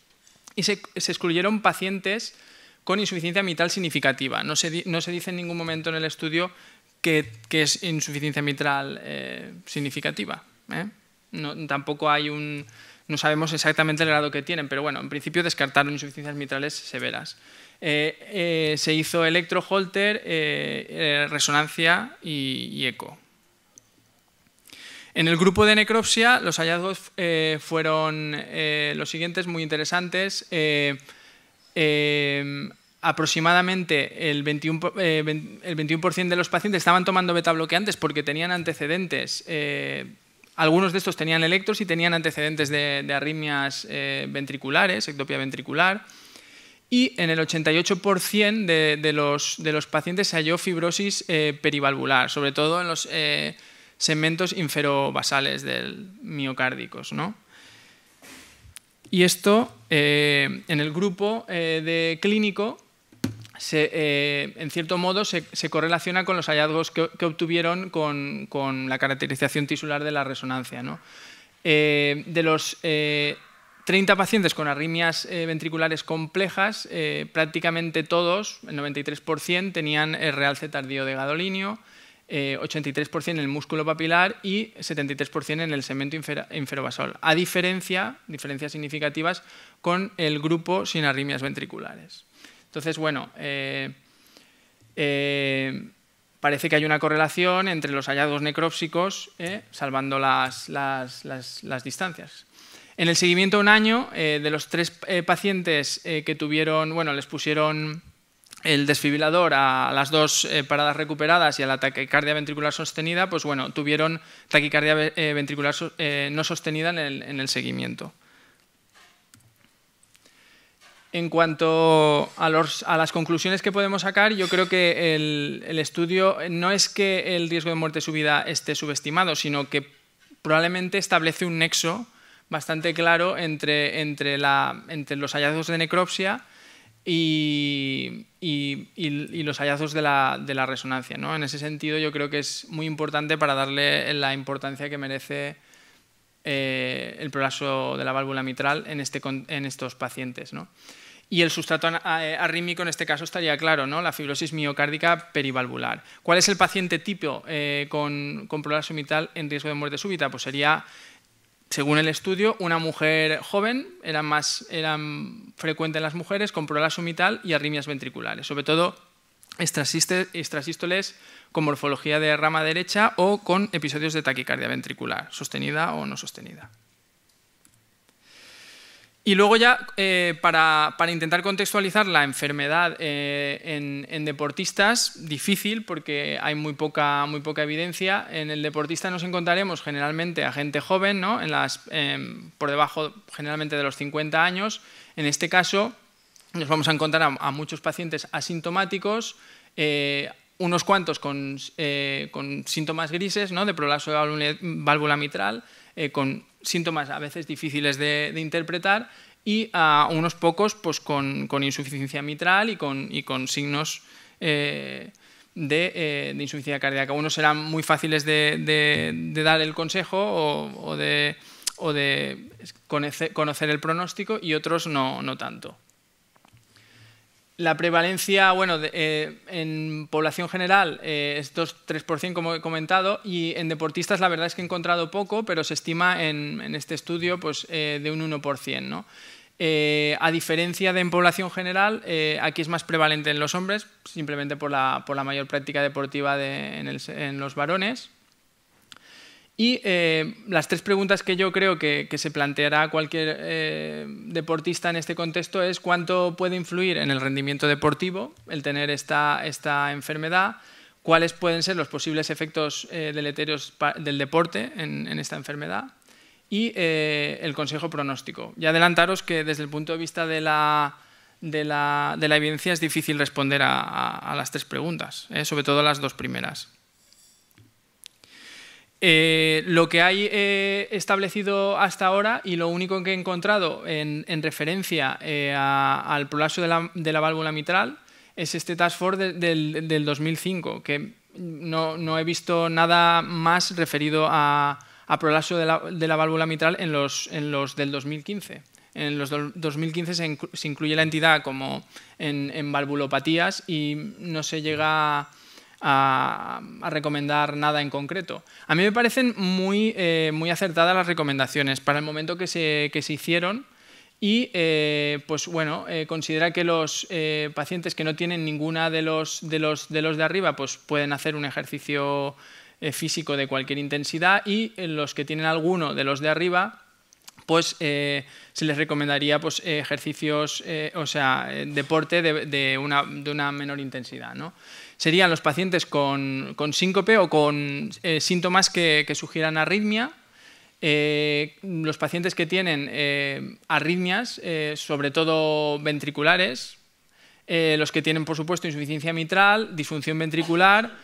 Y se, excluyeron pacientes con insuficiencia mitral significativa. No se, no se, dice en ningún momento en el estudio que, es insuficiencia mitral eh, significativa. tampoco hay un, no sabemos exactamente el grado que tienen, pero bueno, en principio descartaron insuficiencias mitrales severas. Eh, eh, se hizo electroholter, eh, resonancia y, eco. En el grupo de necropsia los hallazgos fueron los siguientes, muy interesantes. aproximadamente el 21%, el 21 de los pacientes estaban tomando beta bloqueantes porque tenían antecedentes algunos de estos tenían electros y tenían antecedentes de, arritmias eh, ventriculares, ectopía ventricular. Y en el 88% de, los, pacientes se halló fibrosis eh, perivalvular, sobre todo en los eh, segmentos inferobasales del miocárdicos. Y esto en el grupo de clínico eh, en cierto modo se, correlaciona con los hallazgos que, obtuvieron con, la caracterización tisular de la resonancia. Eh, de los 30 eh, pacientes con arritmias ventriculares complejas, prácticamente todos, el 93%, tenían el realce tardío de gadolinio, 83% en el músculo papilar y 73% en el segmento inferovasol, a diferencia, diferencias significativas con el grupo sin arritmias ventriculares. Entonces, bueno, eh, eh, parece que hay una correlación entre los hallazgos necrópsicos, eh, salvando las, distancias. En el seguimiento de un año, de los tres pacientes que tuvieron, bueno, les pusieron el desfibrilador a las dos paradas recuperadas y a la taquicardia ventricular sostenida, pues bueno, tuvieron taquicardia ventricular no sostenida en el seguimiento. En cuanto a, las conclusiones que podemos sacar, yo creo que el, estudio no es que el riesgo de muerte subida esté subestimado, sino que probablemente establece un nexo bastante claro entre, los hallazgos de necropsia y, los hallazgos de la, resonancia. En ese sentido, yo creo que es muy importante para darle la importancia que merece eh, el prolaso de la válvula mitral en, este en estos pacientes. Y el sustrato eh, arrítmico en este caso estaría claro, ¿no? la fibrosis miocárdica perivalvular. ¿Cuál es el paciente tipo eh, con, con en riesgo de muerte súbita? Pues sería, según el estudio, una mujer joven, eran más frecuente frecuentes las mujeres, con prola mitral y arritmias ventriculares, sobre todo extrasístoles con morfología de rama derecha o con episodios de taquicardia ventricular, sostenida o no sostenida. Y luego ya, eh, para, intentar contextualizar la enfermedad eh, en, deportistas, difícil porque hay muy poca, muy poca evidencia. En el deportista nos encontraremos generalmente a gente joven, en las, em, por debajo generalmente de los 50 años. En este caso, nos vamos a encontrar a, muchos pacientes asintomáticos, eh, unos cuantos con, síntomas grises ¿no? de prolapso de válvula, válvula mitral, con síntomas a veces difíciles de, interpretar y a unos pocos pues, con, insuficiencia mitral y con, signos eh, eh, de, insuficiencia cardíaca. Unos serán muy fáciles de, dar el consejo o, de, conocer, el pronóstico y otros no tanto. La prevalencia, bueno, eh, en población general eh, es 2-3%, como he comentado, y en deportistas la verdad es que he encontrado poco, pero se estima en, este estudio pues, eh, de un 1%. a diferencia de en población general, aquí es más prevalente en los hombres, simplemente por la, por la mayor práctica deportiva en los varones, y eh, las tres preguntas que yo creo que, se planteará cualquier eh, deportista en este contexto es cuánto puede influir en el rendimiento deportivo el tener esta, esta enfermedad, cuáles pueden ser los posibles efectos eh, deleterios del deporte en, esta enfermedad y el consejo pronóstico. Y adelantaros que desde el punto de vista de la, evidencia es difícil responder a las tres preguntas, sobre todo las dos primeras. Eh, lo que hay eh, establecido hasta ahora y lo único que he encontrado en, referencia eh, al prolapso de la, válvula mitral es este Task Force del, 2005, que no, he visto nada más referido a, a prolapso de la, válvula mitral en los, en los del 2015. En los 2015 se, incluye la entidad como en, en valvulopatías y no se llega a a, recomendar nada en concreto. A mí me parecen muy, eh, muy acertadas las recomendaciones para el momento que se, hicieron y eh, pues bueno, eh, considera que los pacientes que no tienen ninguna de los, de los, de los de arriba pues pueden hacer un ejercicio físico de cualquier intensidad y los que tienen alguno de los de arriba pues se les recomendaría pues, ejercicios, o sea, deporte de, de, una, de, una, menor intensidad. ¿no? serían los pacientes con, síncope o con eh, síntomas que, sugieran arritmia, eh, los pacientes que tienen eh, arritmias, sobre todo ventriculares, los que tienen, por supuesto, insuficiencia mitral, disfunción ventricular,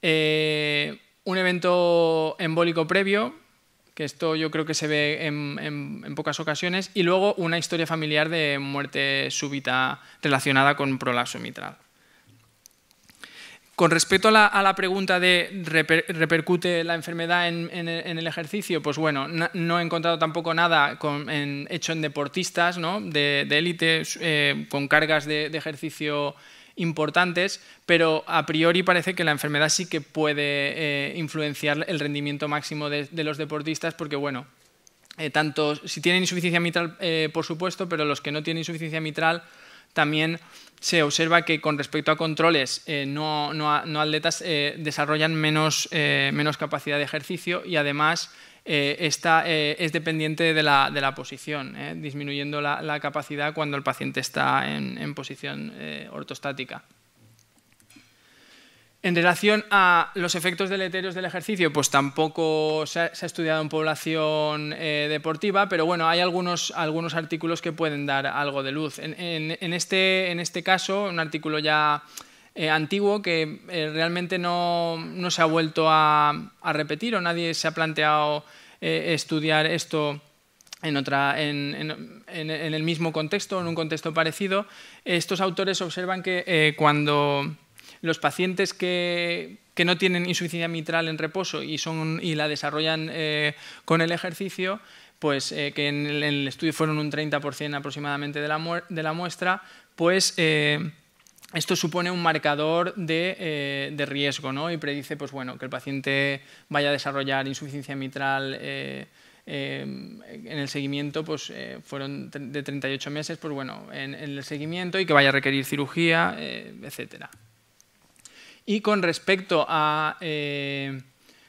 un evento embólico previo, que esto yo creo que se ve en, en, pocas ocasiones, y luego una historia familiar de muerte súbita relacionada con prolapso mitral. Con respecto a la, pregunta de repercute la enfermedad en, el ejercicio, pues bueno, no, he encontrado tampoco nada con, hecho en deportistas de élite eh, con cargas de, ejercicio importantes, pero a priori parece que la enfermedad sí que puede eh, influenciar el rendimiento máximo de, los deportistas, porque bueno, eh, tanto si tienen insuficiencia mitral, por supuesto, pero los que no tienen insuficiencia mitral también se observa que con respecto a controles, eh, no, atletas eh, desarrollan eh, menos, capacidad de ejercicio y además es dependiente de la, posición, disminuyendo la, capacidad cuando el paciente está en, en posición ortostática. En relación a los efectos deleterios del ejercicio, pues tampoco se ha, estudiado en población eh, deportiva, pero bueno, hay algunos, algunos artículos que pueden dar algo de luz. En, este, en este caso, un artículo ya eh, antiguo que eh, realmente no, se ha vuelto a, repetir o nadie se ha planteado estudiar esto en, otra, en, en, el mismo contexto, en un contexto parecido. Estos autores observan que cuando los pacientes que, no tienen insuficiencia mitral en reposo y, son, y la desarrollan eh, con el ejercicio, pues eh, que en el, estudio fueron un 30% aproximadamente de la, de la, muestra, pues eh, esto supone un marcador de, riesgo y predice pues, bueno, que el paciente vaya a desarrollar insuficiencia mitral. en el seguimiento pues, fueron de 38 meses pues, bueno, en, en, el seguimiento y que vaya a requerir cirugía, etcétera. Y con respecto a eh,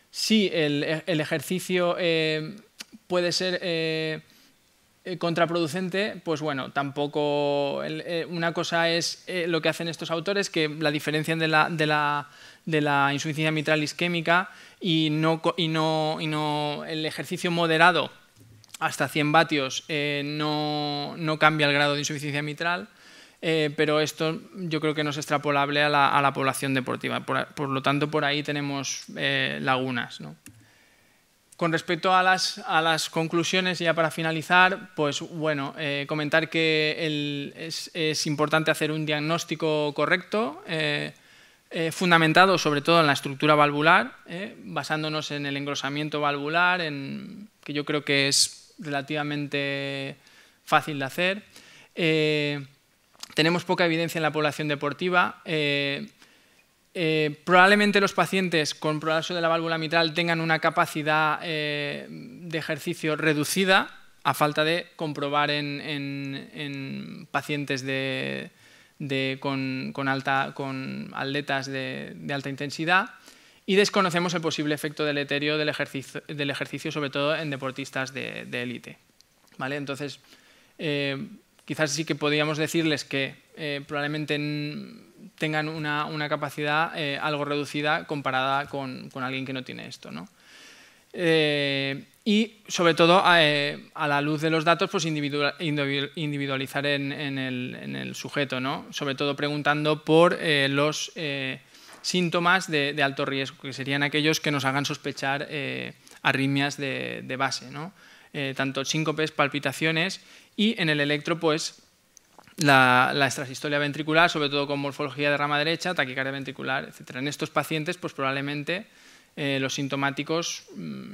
si el, ejercicio eh, puede ser eh, contraproducente, pues bueno, tampoco... una cosa es lo que hacen estos autores, que la diferencia de la, de insuficiencia mitral isquémica y y el ejercicio moderado hasta 100 vatios no, no cambia el grado de insuficiencia mitral eh, pero esto yo creo que no es extrapolable a la, población deportiva. Por, lo tanto, por ahí tenemos eh, lagunas. Con respecto a las, conclusiones, ya para finalizar, pues bueno, eh, comentar que es, importante hacer un diagnóstico correcto, fundamentado sobre todo en la estructura valvular, basándonos en el engrosamiento valvular, que yo creo que es relativamente fácil de hacer. Tenemos poca evidencia en la población deportiva. Eh, eh, probablemente los pacientes con prolapso de la válvula mitral tengan una capacidad eh, de ejercicio reducida a falta de comprobar en, pacientes con, alta, con atletas de, alta intensidad y desconocemos el posible efecto etéreo del ejercicio, del ejercicio sobre todo en deportistas de élite. ¿Vale? Entonces, quizás sí que podríamos decirles que eh, probablemente tengan una, capacidad eh, algo reducida comparada con, alguien que no tiene esto. ¿no? Eh, y sobre todo, a, la luz de los datos, pues individualizar en, el, sujeto, ¿no? sobre todo preguntando por los síntomas de, alto riesgo, que serían aquellos que nos hagan sospechar arritmias de, de base. ¿no? Eh, tanto síncopes, palpitaciones y en el electro pues la, la, ventricular, sobre todo con morfología de rama derecha, taquicardia ventricular, etc. En estos pacientes pues probablemente eh, los sintomáticos mm,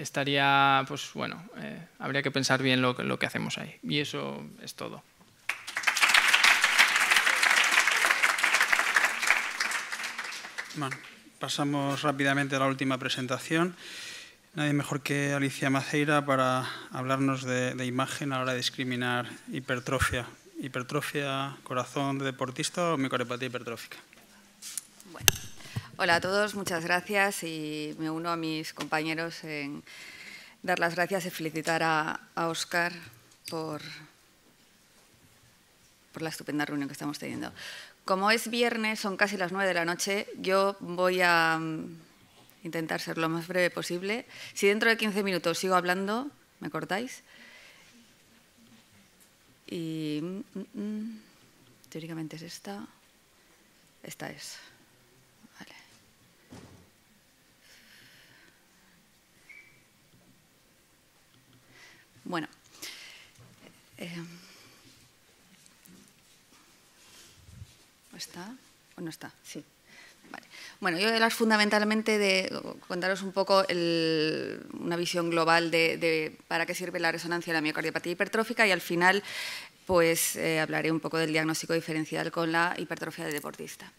estaría, pues bueno, eh, habría que pensar bien lo, que hacemos ahí. Y eso es todo.
pasamos rápidamente a la última presentación. Nadie mejor que Alicia Maceira para hablarnos de, imagen a la hora de discriminar hipertrofia. ¿Hipertrofia, corazón de deportista o micropatía hipertrófica?
hola a todos, muchas gracias y me uno a mis compañeros en dar las gracias y felicitar a, a Oscar por, por la estupenda reunión que estamos teniendo. Como es viernes, son casi las nueve de la noche, yo voy a intentar ser lo más breve posible. Si dentro de 15 minutos sigo hablando, me cortáis. Y mm, mm, mm, teóricamente es esta. Esta es. Vale. Bueno. Eh, ¿Está o no está? Sí. Bueno, yo era fundamentalmente de contaros un poco una visión global de, de, para qué sirve la resonancia de la miocardiopatía hipertrófica y al final pues eh, hablaré un poco del diagnóstico diferencial con la hipertrofia de deportista.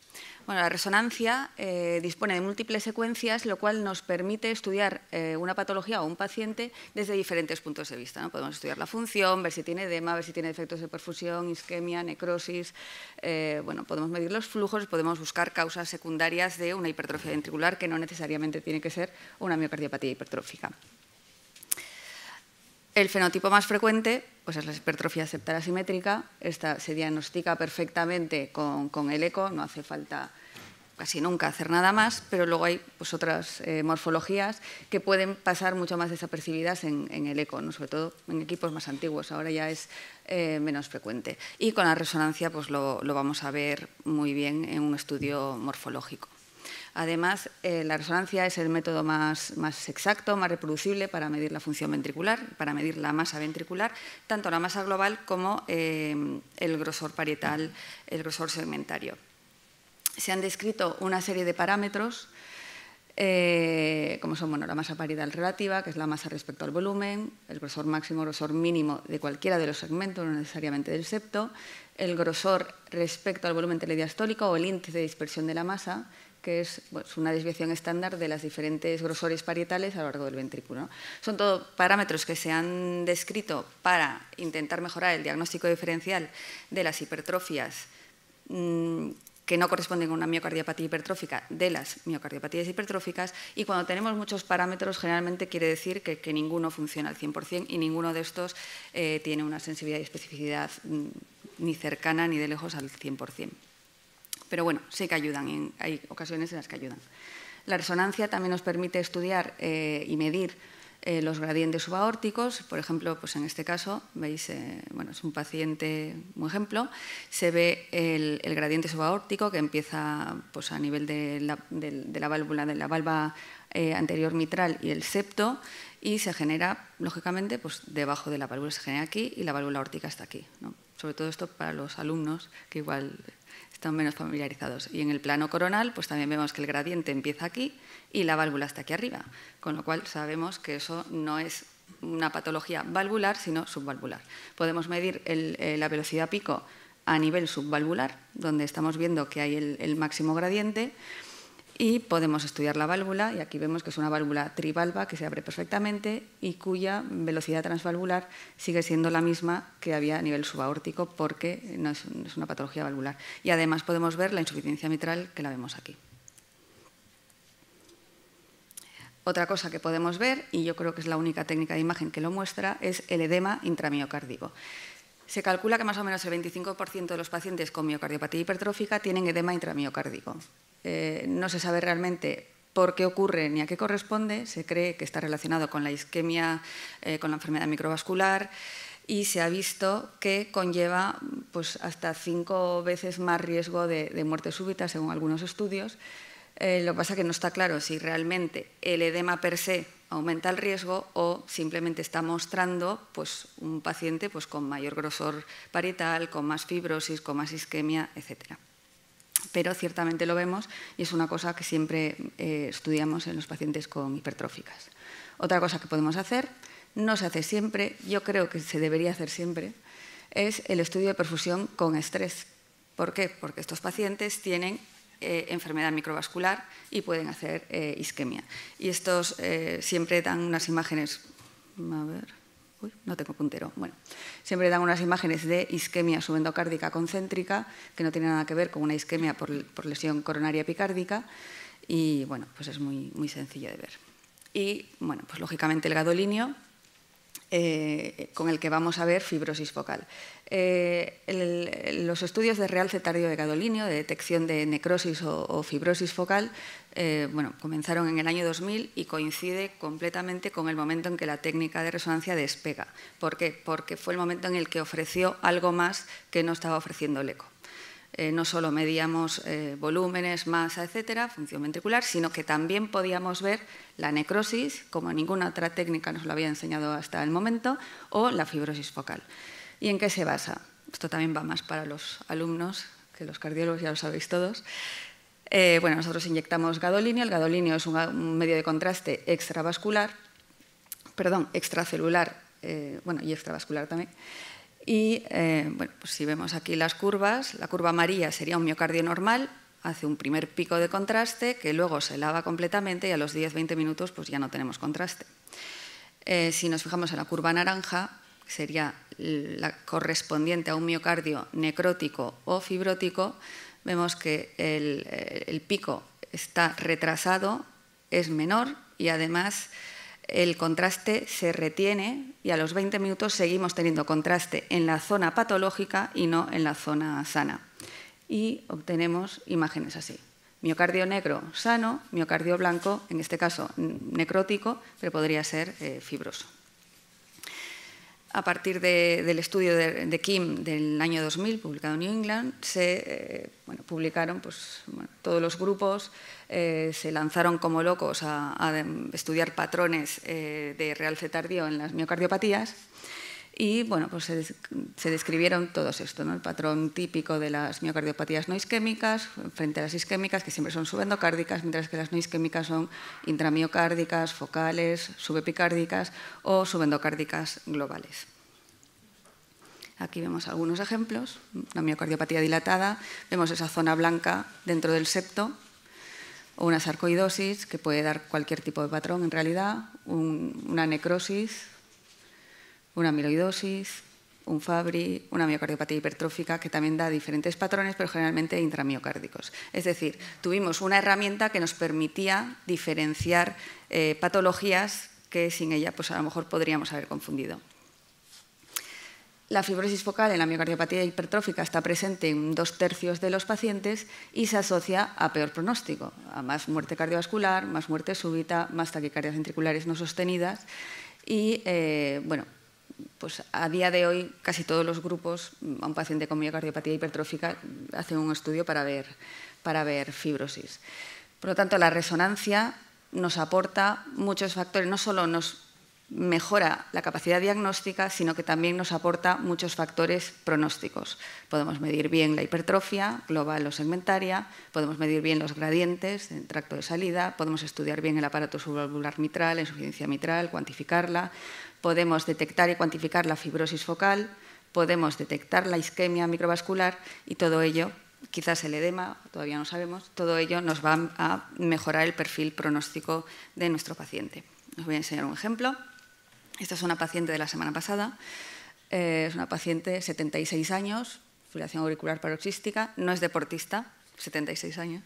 Bueno, la resonancia eh, dispone de múltiples secuencias, lo cual nos permite estudiar eh, una patología o un paciente desde diferentes puntos de vista. ¿no? Podemos estudiar la función, ver si tiene edema, ver si tiene efectos de perfusión, isquemia, necrosis. bueno, podemos medir los flujos, podemos buscar causas secundarias de una hipertrofia ventricular que no necesariamente tiene que ser una miocardiopatía hipertrófica. El fenotipo más frecuente pues es la hipertrofia septal asimétrica. Esta se diagnostica perfectamente con, el eco, no hace falta casi nunca hacer nada más, pero luego hay pues, otras eh, morfologías que pueden pasar mucho más desapercibidas en, el eco, sobre todo en equipos más antiguos, ahora ya es eh, menos frecuente. Y con la resonancia pues, lo vamos a ver muy bien en un estudio morfológico. Además, eh, la resonancia es el método más, exacto, más reproducible para medir la función ventricular, para medir la masa ventricular, tanto la masa global como eh, el grosor parietal, el grosor segmentario. Se han descrito una serie de parámetros eh, como son la masa parietal relativa, que es la masa respecto al volumen, el grosor máximo, grosor mínimo de cualquiera de los segmentos, no necesariamente del septo, el grosor respecto al volumen telediastólico o el índice de dispersión de la masa, que es una desviación estándar de las diferentes grosores parietales a lo largo del ventrículo. Son todos parámetros que se han descrito para intentar mejorar el diagnóstico diferencial de las hipertrofias mm, que no corresponden a una miocardiopatía hipertrófica de las miocardiopatías hipertróficas y cuando tenemos muchos parámetros generalmente quiere decir que, ninguno funciona al 100% y ninguno de estos eh, tiene una sensibilidad y especificidad mm, ni cercana ni de lejos al 100%. Pero bueno, sí que ayudan, hay ocasiones en las que ayudan. La resonancia también nos permite estudiar eh, y medir eh, los gradientes subaórticos. Por ejemplo, pues en este caso, veis, eh, bueno, es un paciente, un ejemplo, se ve el, gradiente subaórtico que empieza pues, a nivel de la, válvula, de la valva anterior mitral y el septo y se genera, lógicamente, pues debajo de la válvula se genera aquí y la válvula órtica está aquí. Sobre todo esto para los alumnos que igual están menos familiarizados. Y en el plano coronal, pues también vemos que el gradiente empieza aquí y la válvula está aquí arriba, con lo cual sabemos que eso no es una patología valvular, sino subvalvular. Podemos medir eh, la velocidad pico a nivel subvalvular, donde estamos viendo que hay el máximo gradiente, y podemos estudiar la válvula, y aquí vemos que es una válvula trivalva que se abre perfectamente y cuya velocidad transvalvular sigue siendo la misma que había a nivel subaórtico porque no es, una patología valvular. Y además podemos ver la insuficiencia mitral que la vemos aquí. Otra cosa que podemos ver, y yo creo que es la única técnica de imagen que lo muestra, es el edema intramiocárdico se calcula que más o menos el 25% de los pacientes con miocardiopatía hipertrófica tienen edema intramiocárdico. Eh, no se sabe realmente por qué ocurre ni a qué corresponde. Se cree que está relacionado con la isquemia, eh, con la enfermedad microvascular y se ha visto que conlleva pues, hasta cinco veces más riesgo de, muerte súbita, según algunos estudios. Eh, lo que pasa es que no está claro si realmente el edema per se aumenta el riesgo o simplemente está mostrando pues, un paciente pues, con mayor grosor parietal, con más fibrosis, con más isquemia, etc. Pero ciertamente lo vemos y es una cosa que siempre eh, estudiamos en los pacientes con hipertróficas. Otra cosa que podemos hacer, no se hace siempre, yo creo que se debería hacer siempre, es el estudio de perfusión con estrés. ¿Por qué? Porque estos pacientes tienen eh, enfermedad microvascular y pueden hacer eh, isquemia. Y estos eh, siempre dan unas imágenes, a ver, no tengo puntero, bueno, siempre dan unas imágenes de isquemia subendocárdica concéntrica, que no tiene nada que ver con una isquemia por, lesión coronaria epicárdica, y bueno, pues es muy, muy sencillo de ver. Y bueno, pues lógicamente el gadolinio, eh, con el que vamos a ver fibrosis focal. Eh, los estudios de Real tardío de gadolinio, de detección de necrosis o, fibrosis focal, eh, bueno, comenzaron en el año 2000 y coincide completamente con el momento en que la técnica de resonancia despega. ¿Por qué? Porque fue el momento en el que ofreció algo más que no estaba ofreciendo el eco. Eh, no solo medíamos eh, volúmenes, masa, etcétera, función ventricular, sino que también podíamos ver la necrosis, como ninguna otra técnica nos lo había enseñado hasta el momento, o la fibrosis focal. ¿Y en qué se basa? Esto también va más para los alumnos, que los cardiólogos ya lo sabéis todos. Eh, bueno, nosotros inyectamos gadolinio. El gadolinio es un, un medio de contraste extravascular, perdón, extracelular, bueno, y extravascular también y eh, bueno, pues si vemos aquí las curvas, la curva amarilla sería un miocardio normal, hace un primer pico de contraste que luego se lava completamente y a los 10-20 minutos pues ya no tenemos contraste. Eh, si nos fijamos en la curva naranja, que sería la correspondiente a un miocardio necrótico o fibrótico, vemos que el eh, pico está retrasado, es menor y además el contraste se retiene y a los 20 minutos seguimos teniendo contraste en la zona patológica y no en la zona sana. Y obtenemos imágenes así. Miocardio negro sano, miocardio blanco, en este caso necrótico, pero podría ser eh, fibroso a partir del estudio de, Kim del año 2000, publicado en New England, se eh, publicaron pues, todos los grupos, eh, se lanzaron como locos a, estudiar patrones eh, de realce tardío en las miocardiopatías y bueno, pues se, describieron todos esto, ¿no? el patrón típico de las miocardiopatías no isquémicas frente a las isquémicas, que siempre son subendocárdicas, mientras que las no isquémicas son intramiocárdicas, focales, subepicárdicas o subendocárdicas globales. Aquí vemos algunos ejemplos, una miocardiopatía dilatada, vemos esa zona blanca dentro del septo, o una sarcoidosis que puede dar cualquier tipo de patrón en realidad, una necrosis una amiloidosis, un FABRI, una miocardiopatía hipertrófica que también da diferentes patrones, pero generalmente intramiocárdicos. Es decir, tuvimos una herramienta que nos permitía diferenciar eh, patologías que sin ella pues a lo mejor podríamos haber confundido. La fibrosis focal en la miocardiopatía hipertrófica está presente en dos tercios de los pacientes y se asocia a peor pronóstico, a más muerte cardiovascular, más muerte súbita, más taquicardias ventriculares no sostenidas y, eh, bueno, pues a día de hoy casi todos los grupos, mm, a un paciente con miocardiopatía hipertrófica, hacen un estudio para ver, para ver fibrosis. Por lo tanto, la resonancia nos aporta muchos factores, no solo nos mejora la capacidad diagnóstica, sino que también nos aporta muchos factores pronósticos. Podemos medir bien la hipertrofia global o segmentaria, podemos medir bien los gradientes en tracto de salida, podemos estudiar bien el aparato subvalvular mitral, la insuficiencia mitral, cuantificarla, podemos detectar y cuantificar la fibrosis focal, podemos detectar la isquemia microvascular y todo ello, quizás el edema, todavía no sabemos, todo ello nos va a mejorar el perfil pronóstico de nuestro paciente. Os voy a enseñar un ejemplo. Esta es una paciente de la semana pasada. Eh, es una paciente de 76 años, fibrilación auricular paroxística, no es deportista, 76 años.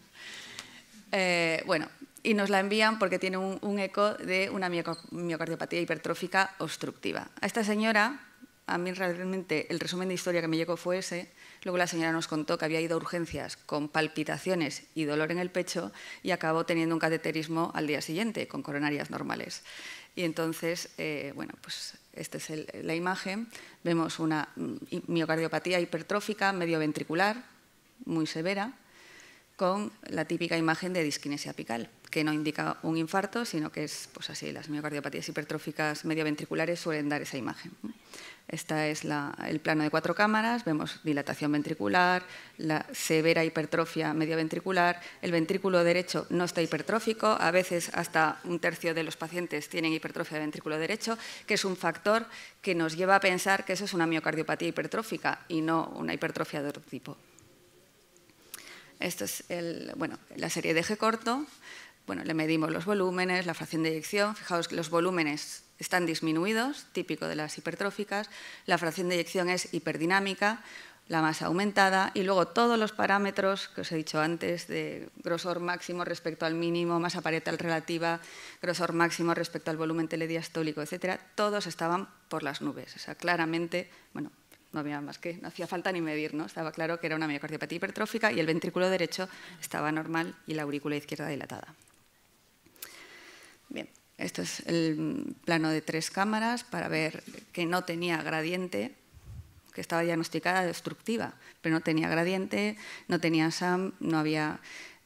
Eh, bueno, y nos la envían porque tiene un, eco de una miocardiopatía hipertrófica obstructiva. A esta señora, a mí realmente el resumen de historia que me llegó fue ese. Luego la señora nos contó que había ido a urgencias con palpitaciones y dolor en el pecho y acabó teniendo un cateterismo al día siguiente con coronarias normales. Y entonces, eh, bueno, pues esta es la imagen. Vemos una mm, miocardiopatía hipertrófica medio ventricular, muy severa, con la típica imagen de disquinesia apical que no indica un infarto, sino que es pues así, las miocardiopatías hipertróficas medioventriculares suelen dar esa imagen. Este es el plano de cuatro cámaras, vemos dilatación ventricular, la severa hipertrofia medioventricular, el ventrículo derecho no está hipertrófico, a veces hasta un tercio de los pacientes tienen hipertrofia de ventrículo derecho, que es un factor que nos lleva a pensar que eso es una miocardiopatía hipertrófica y no una hipertrofia de otro tipo. Esto es la serie de eje corto. Bueno, le medimos los volúmenes, la fracción de eyección. Fijaos que los volúmenes están disminuidos, típico de las hipertróficas. La fracción de eyección es hiperdinámica, la masa aumentada y luego todos los parámetros que os he dicho antes de grosor máximo respecto al mínimo, masa parietal relativa, grosor máximo respecto al volumen telediastólico, etcétera, todos estaban por las nubes. O sea, claramente, bueno, no había más que, no hacía falta ni medir, ¿no? Estaba claro que era una miocardiopatía hipertrófica y el ventrículo derecho estaba normal y la aurícula izquierda dilatada. Bien, esto es el plano de tres cámaras para ver que no tenía gradiente, que estaba diagnosticada destructiva, pero no tenía gradiente, no tenía SAM, no había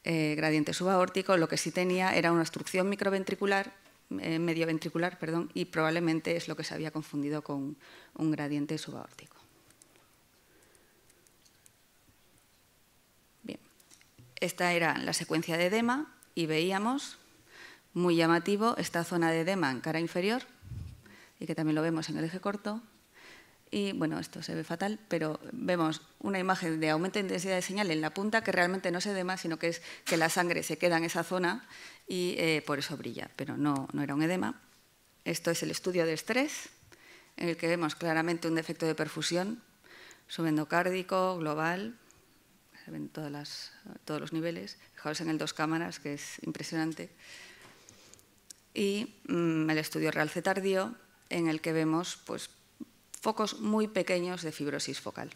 eh, gradiente subaórtico, lo que sí tenía era una obstrucción microventricular, eh, medioventricular, perdón, y probablemente es lo que se había confundido con un gradiente subaórtico. Bien, esta era la secuencia de edema y veíamos muy llamativo esta zona de edema en cara inferior, y que también lo vemos en el eje corto. Y bueno, esto se ve fatal, pero vemos una imagen de aumento de intensidad de señal en la punta que realmente no se edema, sino que es que la sangre se queda en esa zona y eh, por eso brilla, pero no, no era un edema. Esto es el estudio de estrés, en el que vemos claramente un defecto de perfusión subendocárdico, global, se ven todas las, todos los niveles. Fijaos en el dos cámaras, que es impresionante y mm, el estudio realce tardío, en el que vemos pues, focos muy pequeños de fibrosis focal.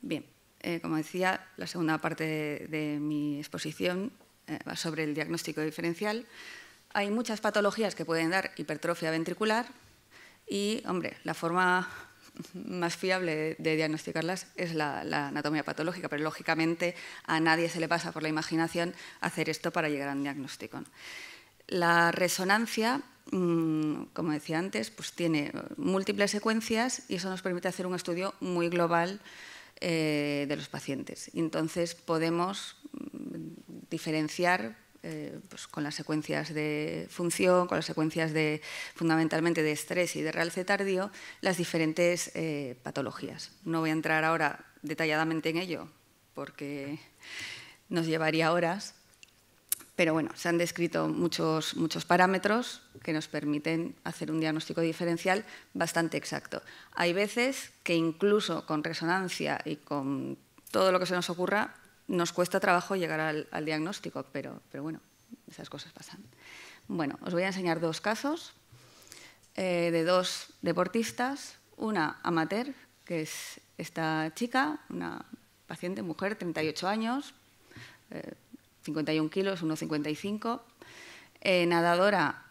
Bien, eh, como decía, la segunda parte de, mi exposición eh, va sobre el diagnóstico diferencial. Hay muchas patologías que pueden dar hipertrofia ventricular y, hombre, la forma más fiable de diagnosticarlas es la, anatomía patológica, pero lógicamente a nadie se le pasa por la imaginación hacer esto para llegar a un diagnóstico. La resonancia, mm, como decía antes, pues tiene múltiples secuencias y eso nos permite hacer un estudio muy global eh, de los pacientes. Entonces podemos mm, diferenciar eh, pues, con las secuencias de función, con las secuencias fundamentalmente de estrés y de realce tardío, las diferentes eh, patologías. No voy a entrar ahora detalladamente en ello porque nos llevaría horas, pero bueno, se han descrito muchos, muchos parámetros que nos permiten hacer un diagnóstico diferencial bastante exacto. Hay veces que incluso con resonancia y con todo lo que se nos ocurra nos cuesta trabajo llegar al, diagnóstico, pero, pero bueno, esas cosas pasan. Bueno, os voy a enseñar dos casos eh, de dos deportistas, una amateur, que es esta chica, una paciente, mujer, 38 años, 51 eh, kilos, 1,55, eh, nadadora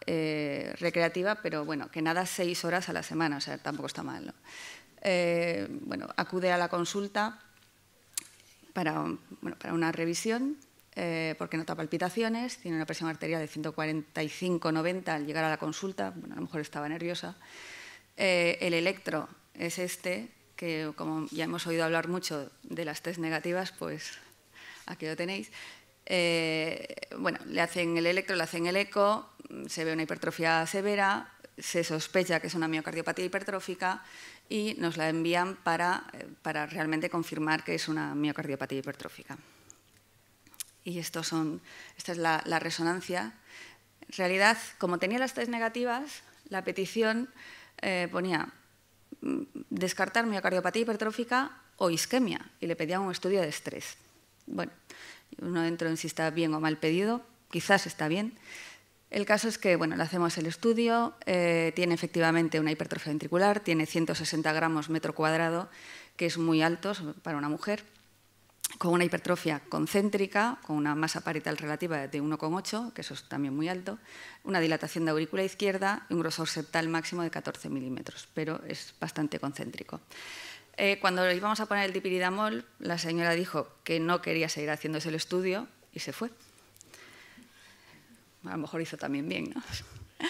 recreativa, pero bueno, que nada seis horas a la semana, o sea, tampoco está mal. bueno, acude a la consulta para, bueno, para una revisión eh, porque nota palpitaciones, tiene una presión arterial de 145-90 al llegar a la consulta, bueno, a lo mejor estaba nerviosa. Eh, el electro es este, que como ya hemos oído hablar mucho de las test negativas, pues aquí lo tenéis. Eh, bueno, le hacen el electro, le hacen el eco, se ve una hipertrofia severa, se sospecha que es una miocardiopatía hipertrófica y nos la envían eh, para, realmente confirmar que es una miocardiopatía hipertrófica. Y son, esta es la, resonancia. En realidad, como tenía las tres negativas, la petición eh, ponía mm, descartar miocardiopatía hipertrófica o isquemia y le pedían un estudio de estrés. Bueno, uno dentro en si está bien o mal pedido, quizás está bien, el caso es que, bueno, le hacemos el estudio, eh, tiene efectivamente una hipertrofia ventricular, tiene 160 gramos metro cuadrado, que es muy alto para una mujer, con una hipertrofia concéntrica, con una masa parital relativa de 1,8, que eso es también muy alto, una dilatación de aurícula izquierda y un grosor septal máximo de 14 milímetros, pero es bastante concéntrico. Eh, cuando íbamos a poner el dipiridamol, la señora dijo que no quería seguir haciéndose el estudio y se fue a lo mejor hizo también bien, ¿no?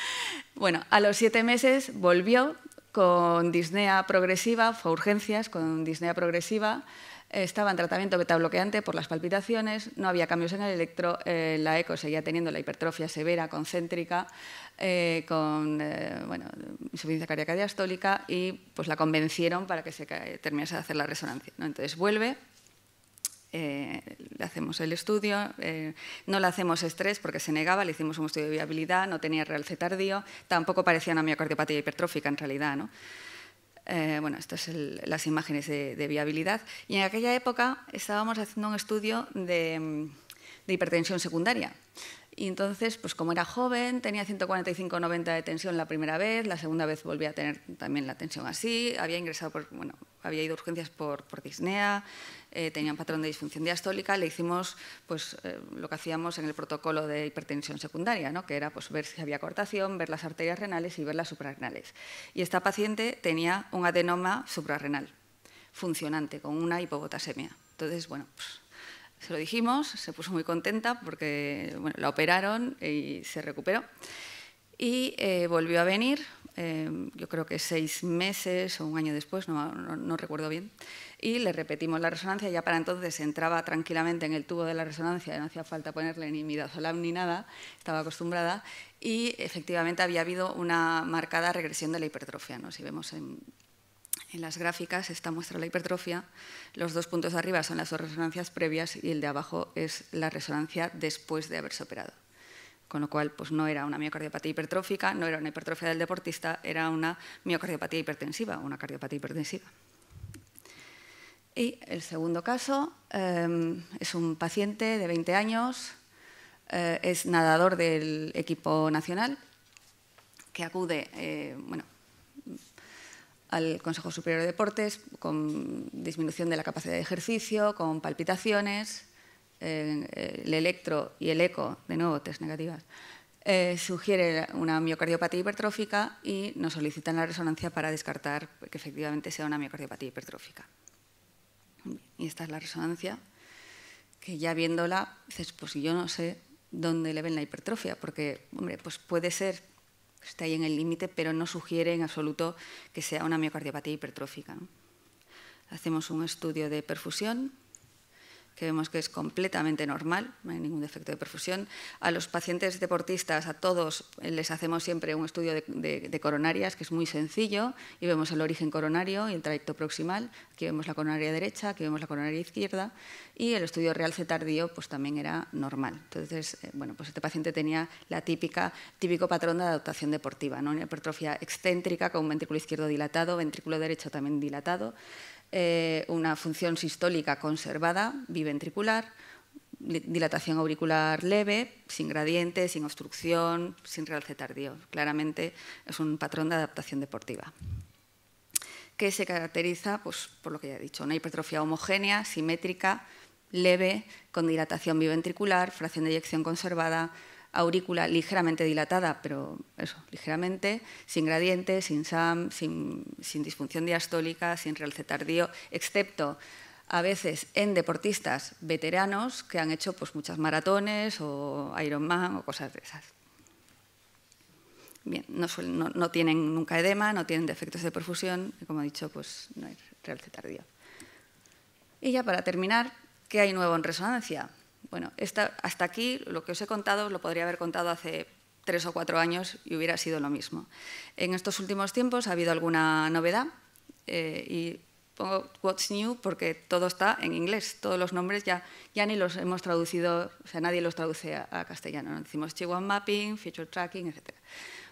Bueno, a los siete meses volvió con disnea progresiva, fue urgencias con disnea progresiva, estaba en tratamiento beta por las palpitaciones, no había cambios en el electro, eh, la eco seguía teniendo la hipertrofia severa concéntrica eh, con eh, insuficiencia cardíaca diastólica y pues la convencieron para que se terminase de hacer la resonancia. ¿no? Entonces vuelve eh, le hacemos el estudio, eh, no le hacemos estrés porque se negaba, le hicimos un estudio de viabilidad, no tenía realce tardío, tampoco parecía una miocardiopatía hipertrófica en realidad. ¿no? Eh, bueno, estas son las imágenes de, viabilidad. Y en aquella época estábamos haciendo un estudio de mm, hipertensión secundaria. Y entonces, pues como era joven, tenía 145-90 de tensión la primera vez, la segunda vez volvía a tener también la tensión así, había ingresado por, bueno, había ido a urgencias por, por disnea, eh, tenía un patrón de disfunción diastólica, le hicimos pues, eh, lo que hacíamos en el protocolo de hipertensión secundaria, ¿no? que era pues, ver si había cortación, ver las arterias renales y ver las suprarrenales. Y esta paciente tenía un adenoma suprarrenal funcionante, con una hipopotasemia. Entonces, bueno, pues, se lo dijimos, se puso muy contenta porque la operaron y se recuperó. Y eh, volvió a venir, eh, yo creo que seis meses o un año después, no, no, recuerdo bien, y le repetimos la resonancia. Ya para entonces entraba tranquilamente en el tubo de la resonancia, no hacía falta ponerle ni midazolam ni nada, estaba acostumbrada, y efectivamente había habido una marcada regresión de la hipertrofia. ¿no? Si vemos en en las gráficas está muestra la hipertrofia, los dos puntos de arriba son las dos resonancias previas y el de abajo es la resonancia después de haberse operado. Con lo cual, pues no era una miocardiopatía hipertrófica, no era una hipertrofia del deportista, era una miocardiopatía hipertensiva, una cardiopatía hipertensiva. Y el segundo caso em, es un paciente de 20 años, eh, es nadador del equipo nacional, que acude, eh, bueno, al Consejo Superior de Deportes con disminución de la capacidad de ejercicio, con palpitaciones, eh, eh, el electro y el eco, de nuevo, test negativas, eh, sugiere una miocardiopatía hipertrófica y nos solicitan la resonancia para descartar que efectivamente sea una miocardiopatía hipertrófica. Y esta es la resonancia, que ya viéndola, dices, pues yo no sé dónde le ven la hipertrofia, porque, hombre, pues puede ser está ahí en el límite, pero no sugiere en absoluto que sea una miocardiopatía hipertrófica. Hacemos un estudio de perfusión que vemos que es completamente normal, no hay ningún defecto de perfusión. A los pacientes deportistas, a todos, les hacemos siempre un estudio de, coronarias, que es muy sencillo, y vemos el origen coronario y el trayecto proximal. Aquí vemos la coronaria derecha, aquí vemos la coronaria izquierda, y el estudio realce tardío pues, también era normal. Entonces, eh, bueno, pues este paciente tenía la típica, típico patrón de adaptación deportiva, ¿no? una hipertrofia excéntrica con un ventrículo izquierdo dilatado, ventrículo derecho también dilatado, eh, una función sistólica conservada, biventricular, dilatación auricular leve, sin gradiente, sin obstrucción, sin realce tardío. Claramente es un patrón de adaptación deportiva que se caracteriza, pues, por lo que ya he dicho, una hipertrofia homogénea, simétrica, leve, con dilatación biventricular, fracción de eyección conservada, aurícula ligeramente dilatada, pero eso, ligeramente, sin gradiente, sin SAM, sin, disfunción diastólica, sin realce tardío, excepto a veces en deportistas veteranos que han hecho pues, muchas maratones o Ironman o cosas de esas. Bien, no, tienen nunca edema, no tienen defectos de perfusión, y como he dicho, pues no hay realce tardío. Y ya para terminar, ¿qué hay nuevo en resonancia? Bueno, hasta aquí lo que os he contado lo podría haber contado hace tres o cuatro años y hubiera sido lo mismo. En estos últimos tiempos ha habido alguna novedad eh, y pongo What's New porque todo está en inglés, todos los nombres ya, ni los hemos traducido, o sea, nadie los traduce a, castellano. ¿no? Decimos Chihuahua Mapping, Feature Tracking, etc.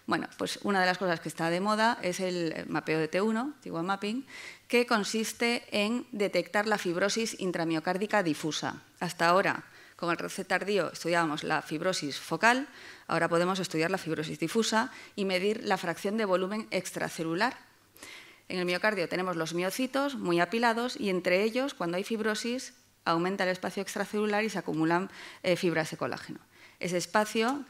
Bueno, pues una de las cosas que está de moda es el mapeo de T1, T1 Mapping, que consiste en detectar la fibrosis intramiocárdica difusa. Hasta ahora con el recetardío tardío estudiábamos la fibrosis focal, ahora podemos estudiar la fibrosis difusa y medir la fracción de volumen extracelular. En el miocardio tenemos los miocitos muy apilados y entre ellos, cuando hay fibrosis, aumenta el espacio extracelular y se acumulan eh, fibras de colágeno. Ese espacio,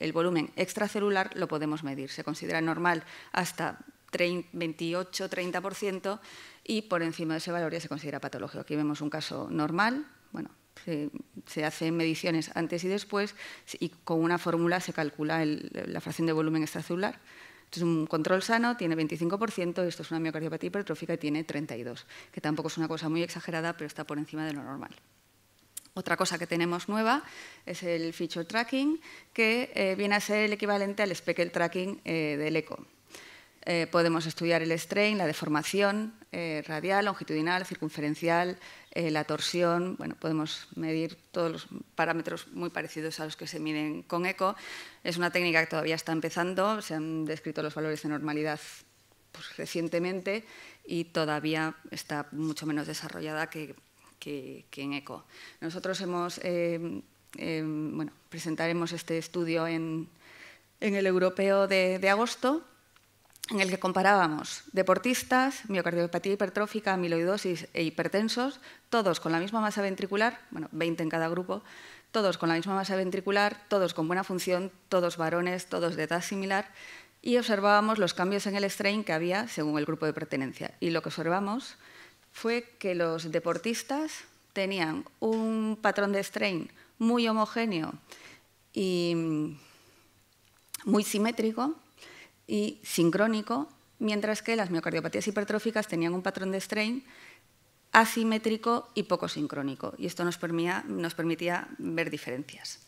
el volumen extracelular, lo podemos medir. Se considera normal hasta 28-30% y por encima de ese valor ya se considera patológico. Aquí vemos un caso normal, bueno, se, hacen mediciones antes y después y con una fórmula se calcula la fracción de volumen extracelular. es un control sano, tiene 25%, esto es una miocardiopatía hipertrófica y tiene 32%, que tampoco es una cosa muy exagerada, pero está por encima de lo normal. Otra cosa que tenemos nueva es el feature tracking, que eh, viene a ser el equivalente al speckle tracking eh, del ECO. Eh, podemos estudiar el strain, la deformación eh, radial, longitudinal, circunferencial, eh, la torsión. Bueno, podemos medir todos los parámetros muy parecidos a los que se miden con ECO. Es una técnica que todavía está empezando. Se han descrito los valores de normalidad pues, recientemente y todavía está mucho menos desarrollada que, en ECO. Nosotros hemos, em, presentaremos este estudio en, el europeo de agosto en el que comparábamos deportistas, miocardiopatía hipertrófica, amiloidosis e hipertensos, todos con la misma masa ventricular, bueno, 20 en cada grupo, todos con la misma masa ventricular, todos con buena función, todos varones, todos de edad similar, y observábamos los cambios en el strain que había según el grupo de pertenencia. Y lo que observamos fue que los deportistas tenían un patrón de strain muy homogéneo y muy simétrico, y sincrónico, mientras que las miocardiopatías hipertróficas tenían un patrón de strain asimétrico y poco sincrónico. Y esto nos permitía, ver diferencias.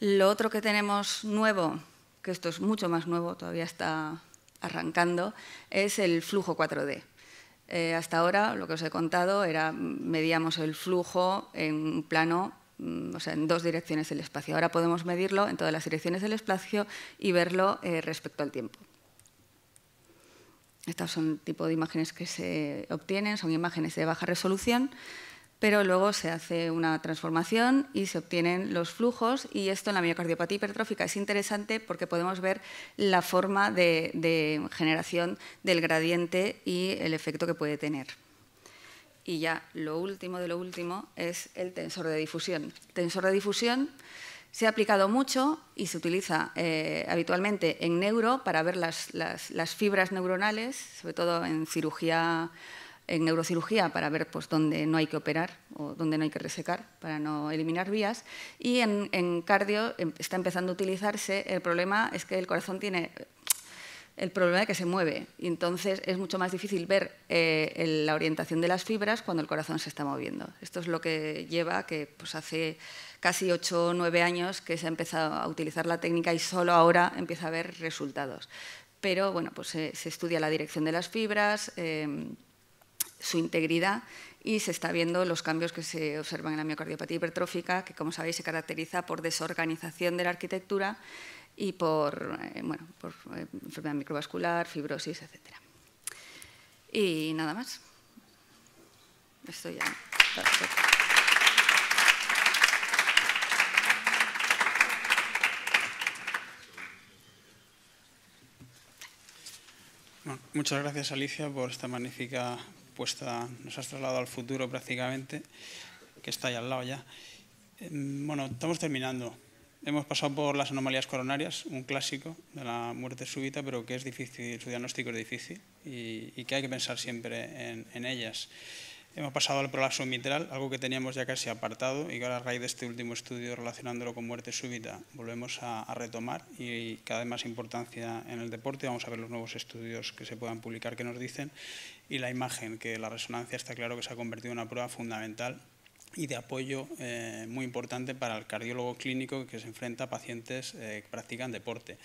Lo otro que tenemos nuevo, que esto es mucho más nuevo, todavía está arrancando, es el flujo 4D. Eh, hasta ahora, lo que os he contado, era medíamos el flujo en un plano Mm, o sea, en dos direcciones del espacio. Ahora podemos medirlo en todas las direcciones del espacio y verlo eh, respecto al tiempo. Estas son tipo de imágenes que se obtienen, son imágenes de baja resolución, pero luego se hace una transformación y se obtienen los flujos y esto en la miocardiopatía hipertrófica es interesante porque podemos ver la forma de generación del gradiente y el efecto que puede tener. Y ya lo último de lo último es el tensor de difusión. tensor de difusión se ha aplicado mucho y se utiliza eh, habitualmente en neuro para ver las, fibras neuronales, sobre todo en cirugía, en neurocirugía, para ver pues, dónde no hay que operar o dónde no hay que resecar para no eliminar vías. Y en cardio em, está empezando a utilizarse. El problema es que el corazón tiene el problema de que se mueve. Y entonces es mucho más difícil ver eh, la orientación de las fibras cuando el corazón se está moviendo. Esto es lo que lleva que pues, hace casi 8 o 9 años que se ha empezado a utilizar la técnica y solo ahora empieza a ver resultados. Pero bueno, pues se, estudia la dirección de las fibras, em, su integridad y se está viendo los cambios que se observan en la miocardiopatía hipertrófica, que como sabéis se caracteriza por desorganización de la arquitectura y por, eh, bueno, por eh, enfermedad microvascular, fibrosis, etcétera. Y nada más. Esto ya.
muchas gracias Alicia por esta magnífica puesta. Nos has trasladado al futuro prácticamente, que está ahí al lado ya. Em, bueno, estamos terminando. Hemos pasado por las anomalías coronarias, un clásico de la muerte súbita, pero que es difícil, su diagnóstico es difícil y, que hay que pensar siempre en, ellas. Hemos pasado al prolapso mitral, algo que teníamos ya casi apartado y que ahora a raíz de este último estudio relacionándolo con muerte súbita volvemos a, a retomar y cada vez más importancia en el deporte. Vamos a ver los nuevos estudios que se puedan publicar que nos dicen y la imagen, que la resonancia está claro que se ha convertido en una prueba fundamental y de apoyo eh, muy importante para el cardiólogo clínico que se enfrenta a pacientes eh, que practican deporte.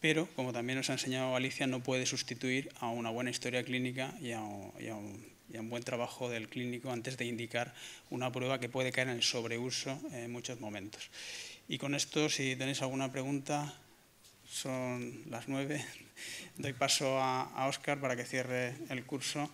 Pero, como también nos ha enseñado Alicia, no puede sustituir a una buena historia clínica y a, un buen trabajo del clínico antes de indicar una prueba que puede caer en el sobreuso en muchos momentos. Y con esto, si tenéis alguna pregunta, son las nueve. Doy paso a, Óscar para que cierre el curso.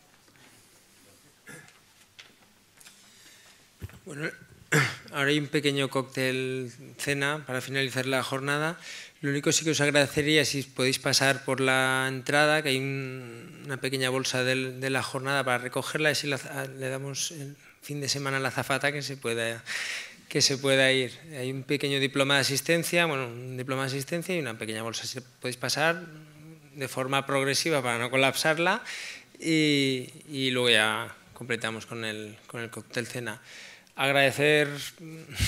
Bueno, ahora hay un pequeño cóctel cena para finalizar la jornada. Lo único sí que os agradecería si podéis pasar por la entrada, que hay una pequeña bolsa de la jornada para recogerla y si ah, le damos el fin de semana a la zafata que se pueda que se pueda ir. Hay un pequeño diploma de asistencia, bueno, un diploma de asistencia y una pequeña bolsa. Si podéis pasar de forma progresiva para no colapsarla y, y luego ya completamos con el, con el cóctel cena agradecer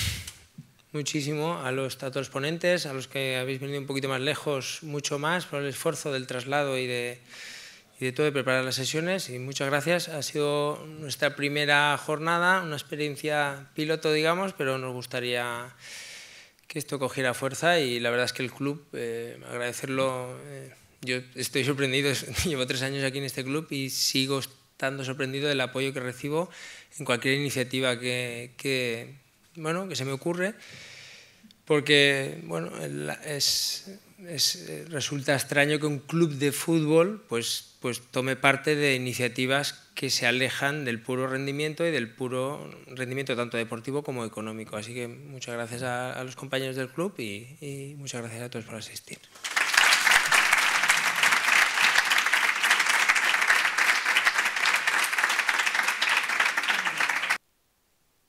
muchísimo a los, todos los ponentes, a los que habéis venido un poquito más lejos, mucho más, por el esfuerzo del traslado y de, todo, de preparar las sesiones. Y muchas gracias. Ha sido nuestra primera jornada, una experiencia piloto, digamos, pero nos gustaría que esto cogiera fuerza y la verdad es que el club, eh, agradecerlo, eh, yo estoy sorprendido, llevo tres años aquí en este club y sigo estando sorprendido del apoyo que recibo en cualquier iniciativa que, bueno, que se me ocurre, porque bueno, resulta extraño que un club de fútbol pues, pues tome parte de iniciativas que se alejan del puro rendimiento y del puro rendimiento tanto deportivo como económico. Así que muchas gracias a, los compañeros del club y muchas gracias a todos por asistir.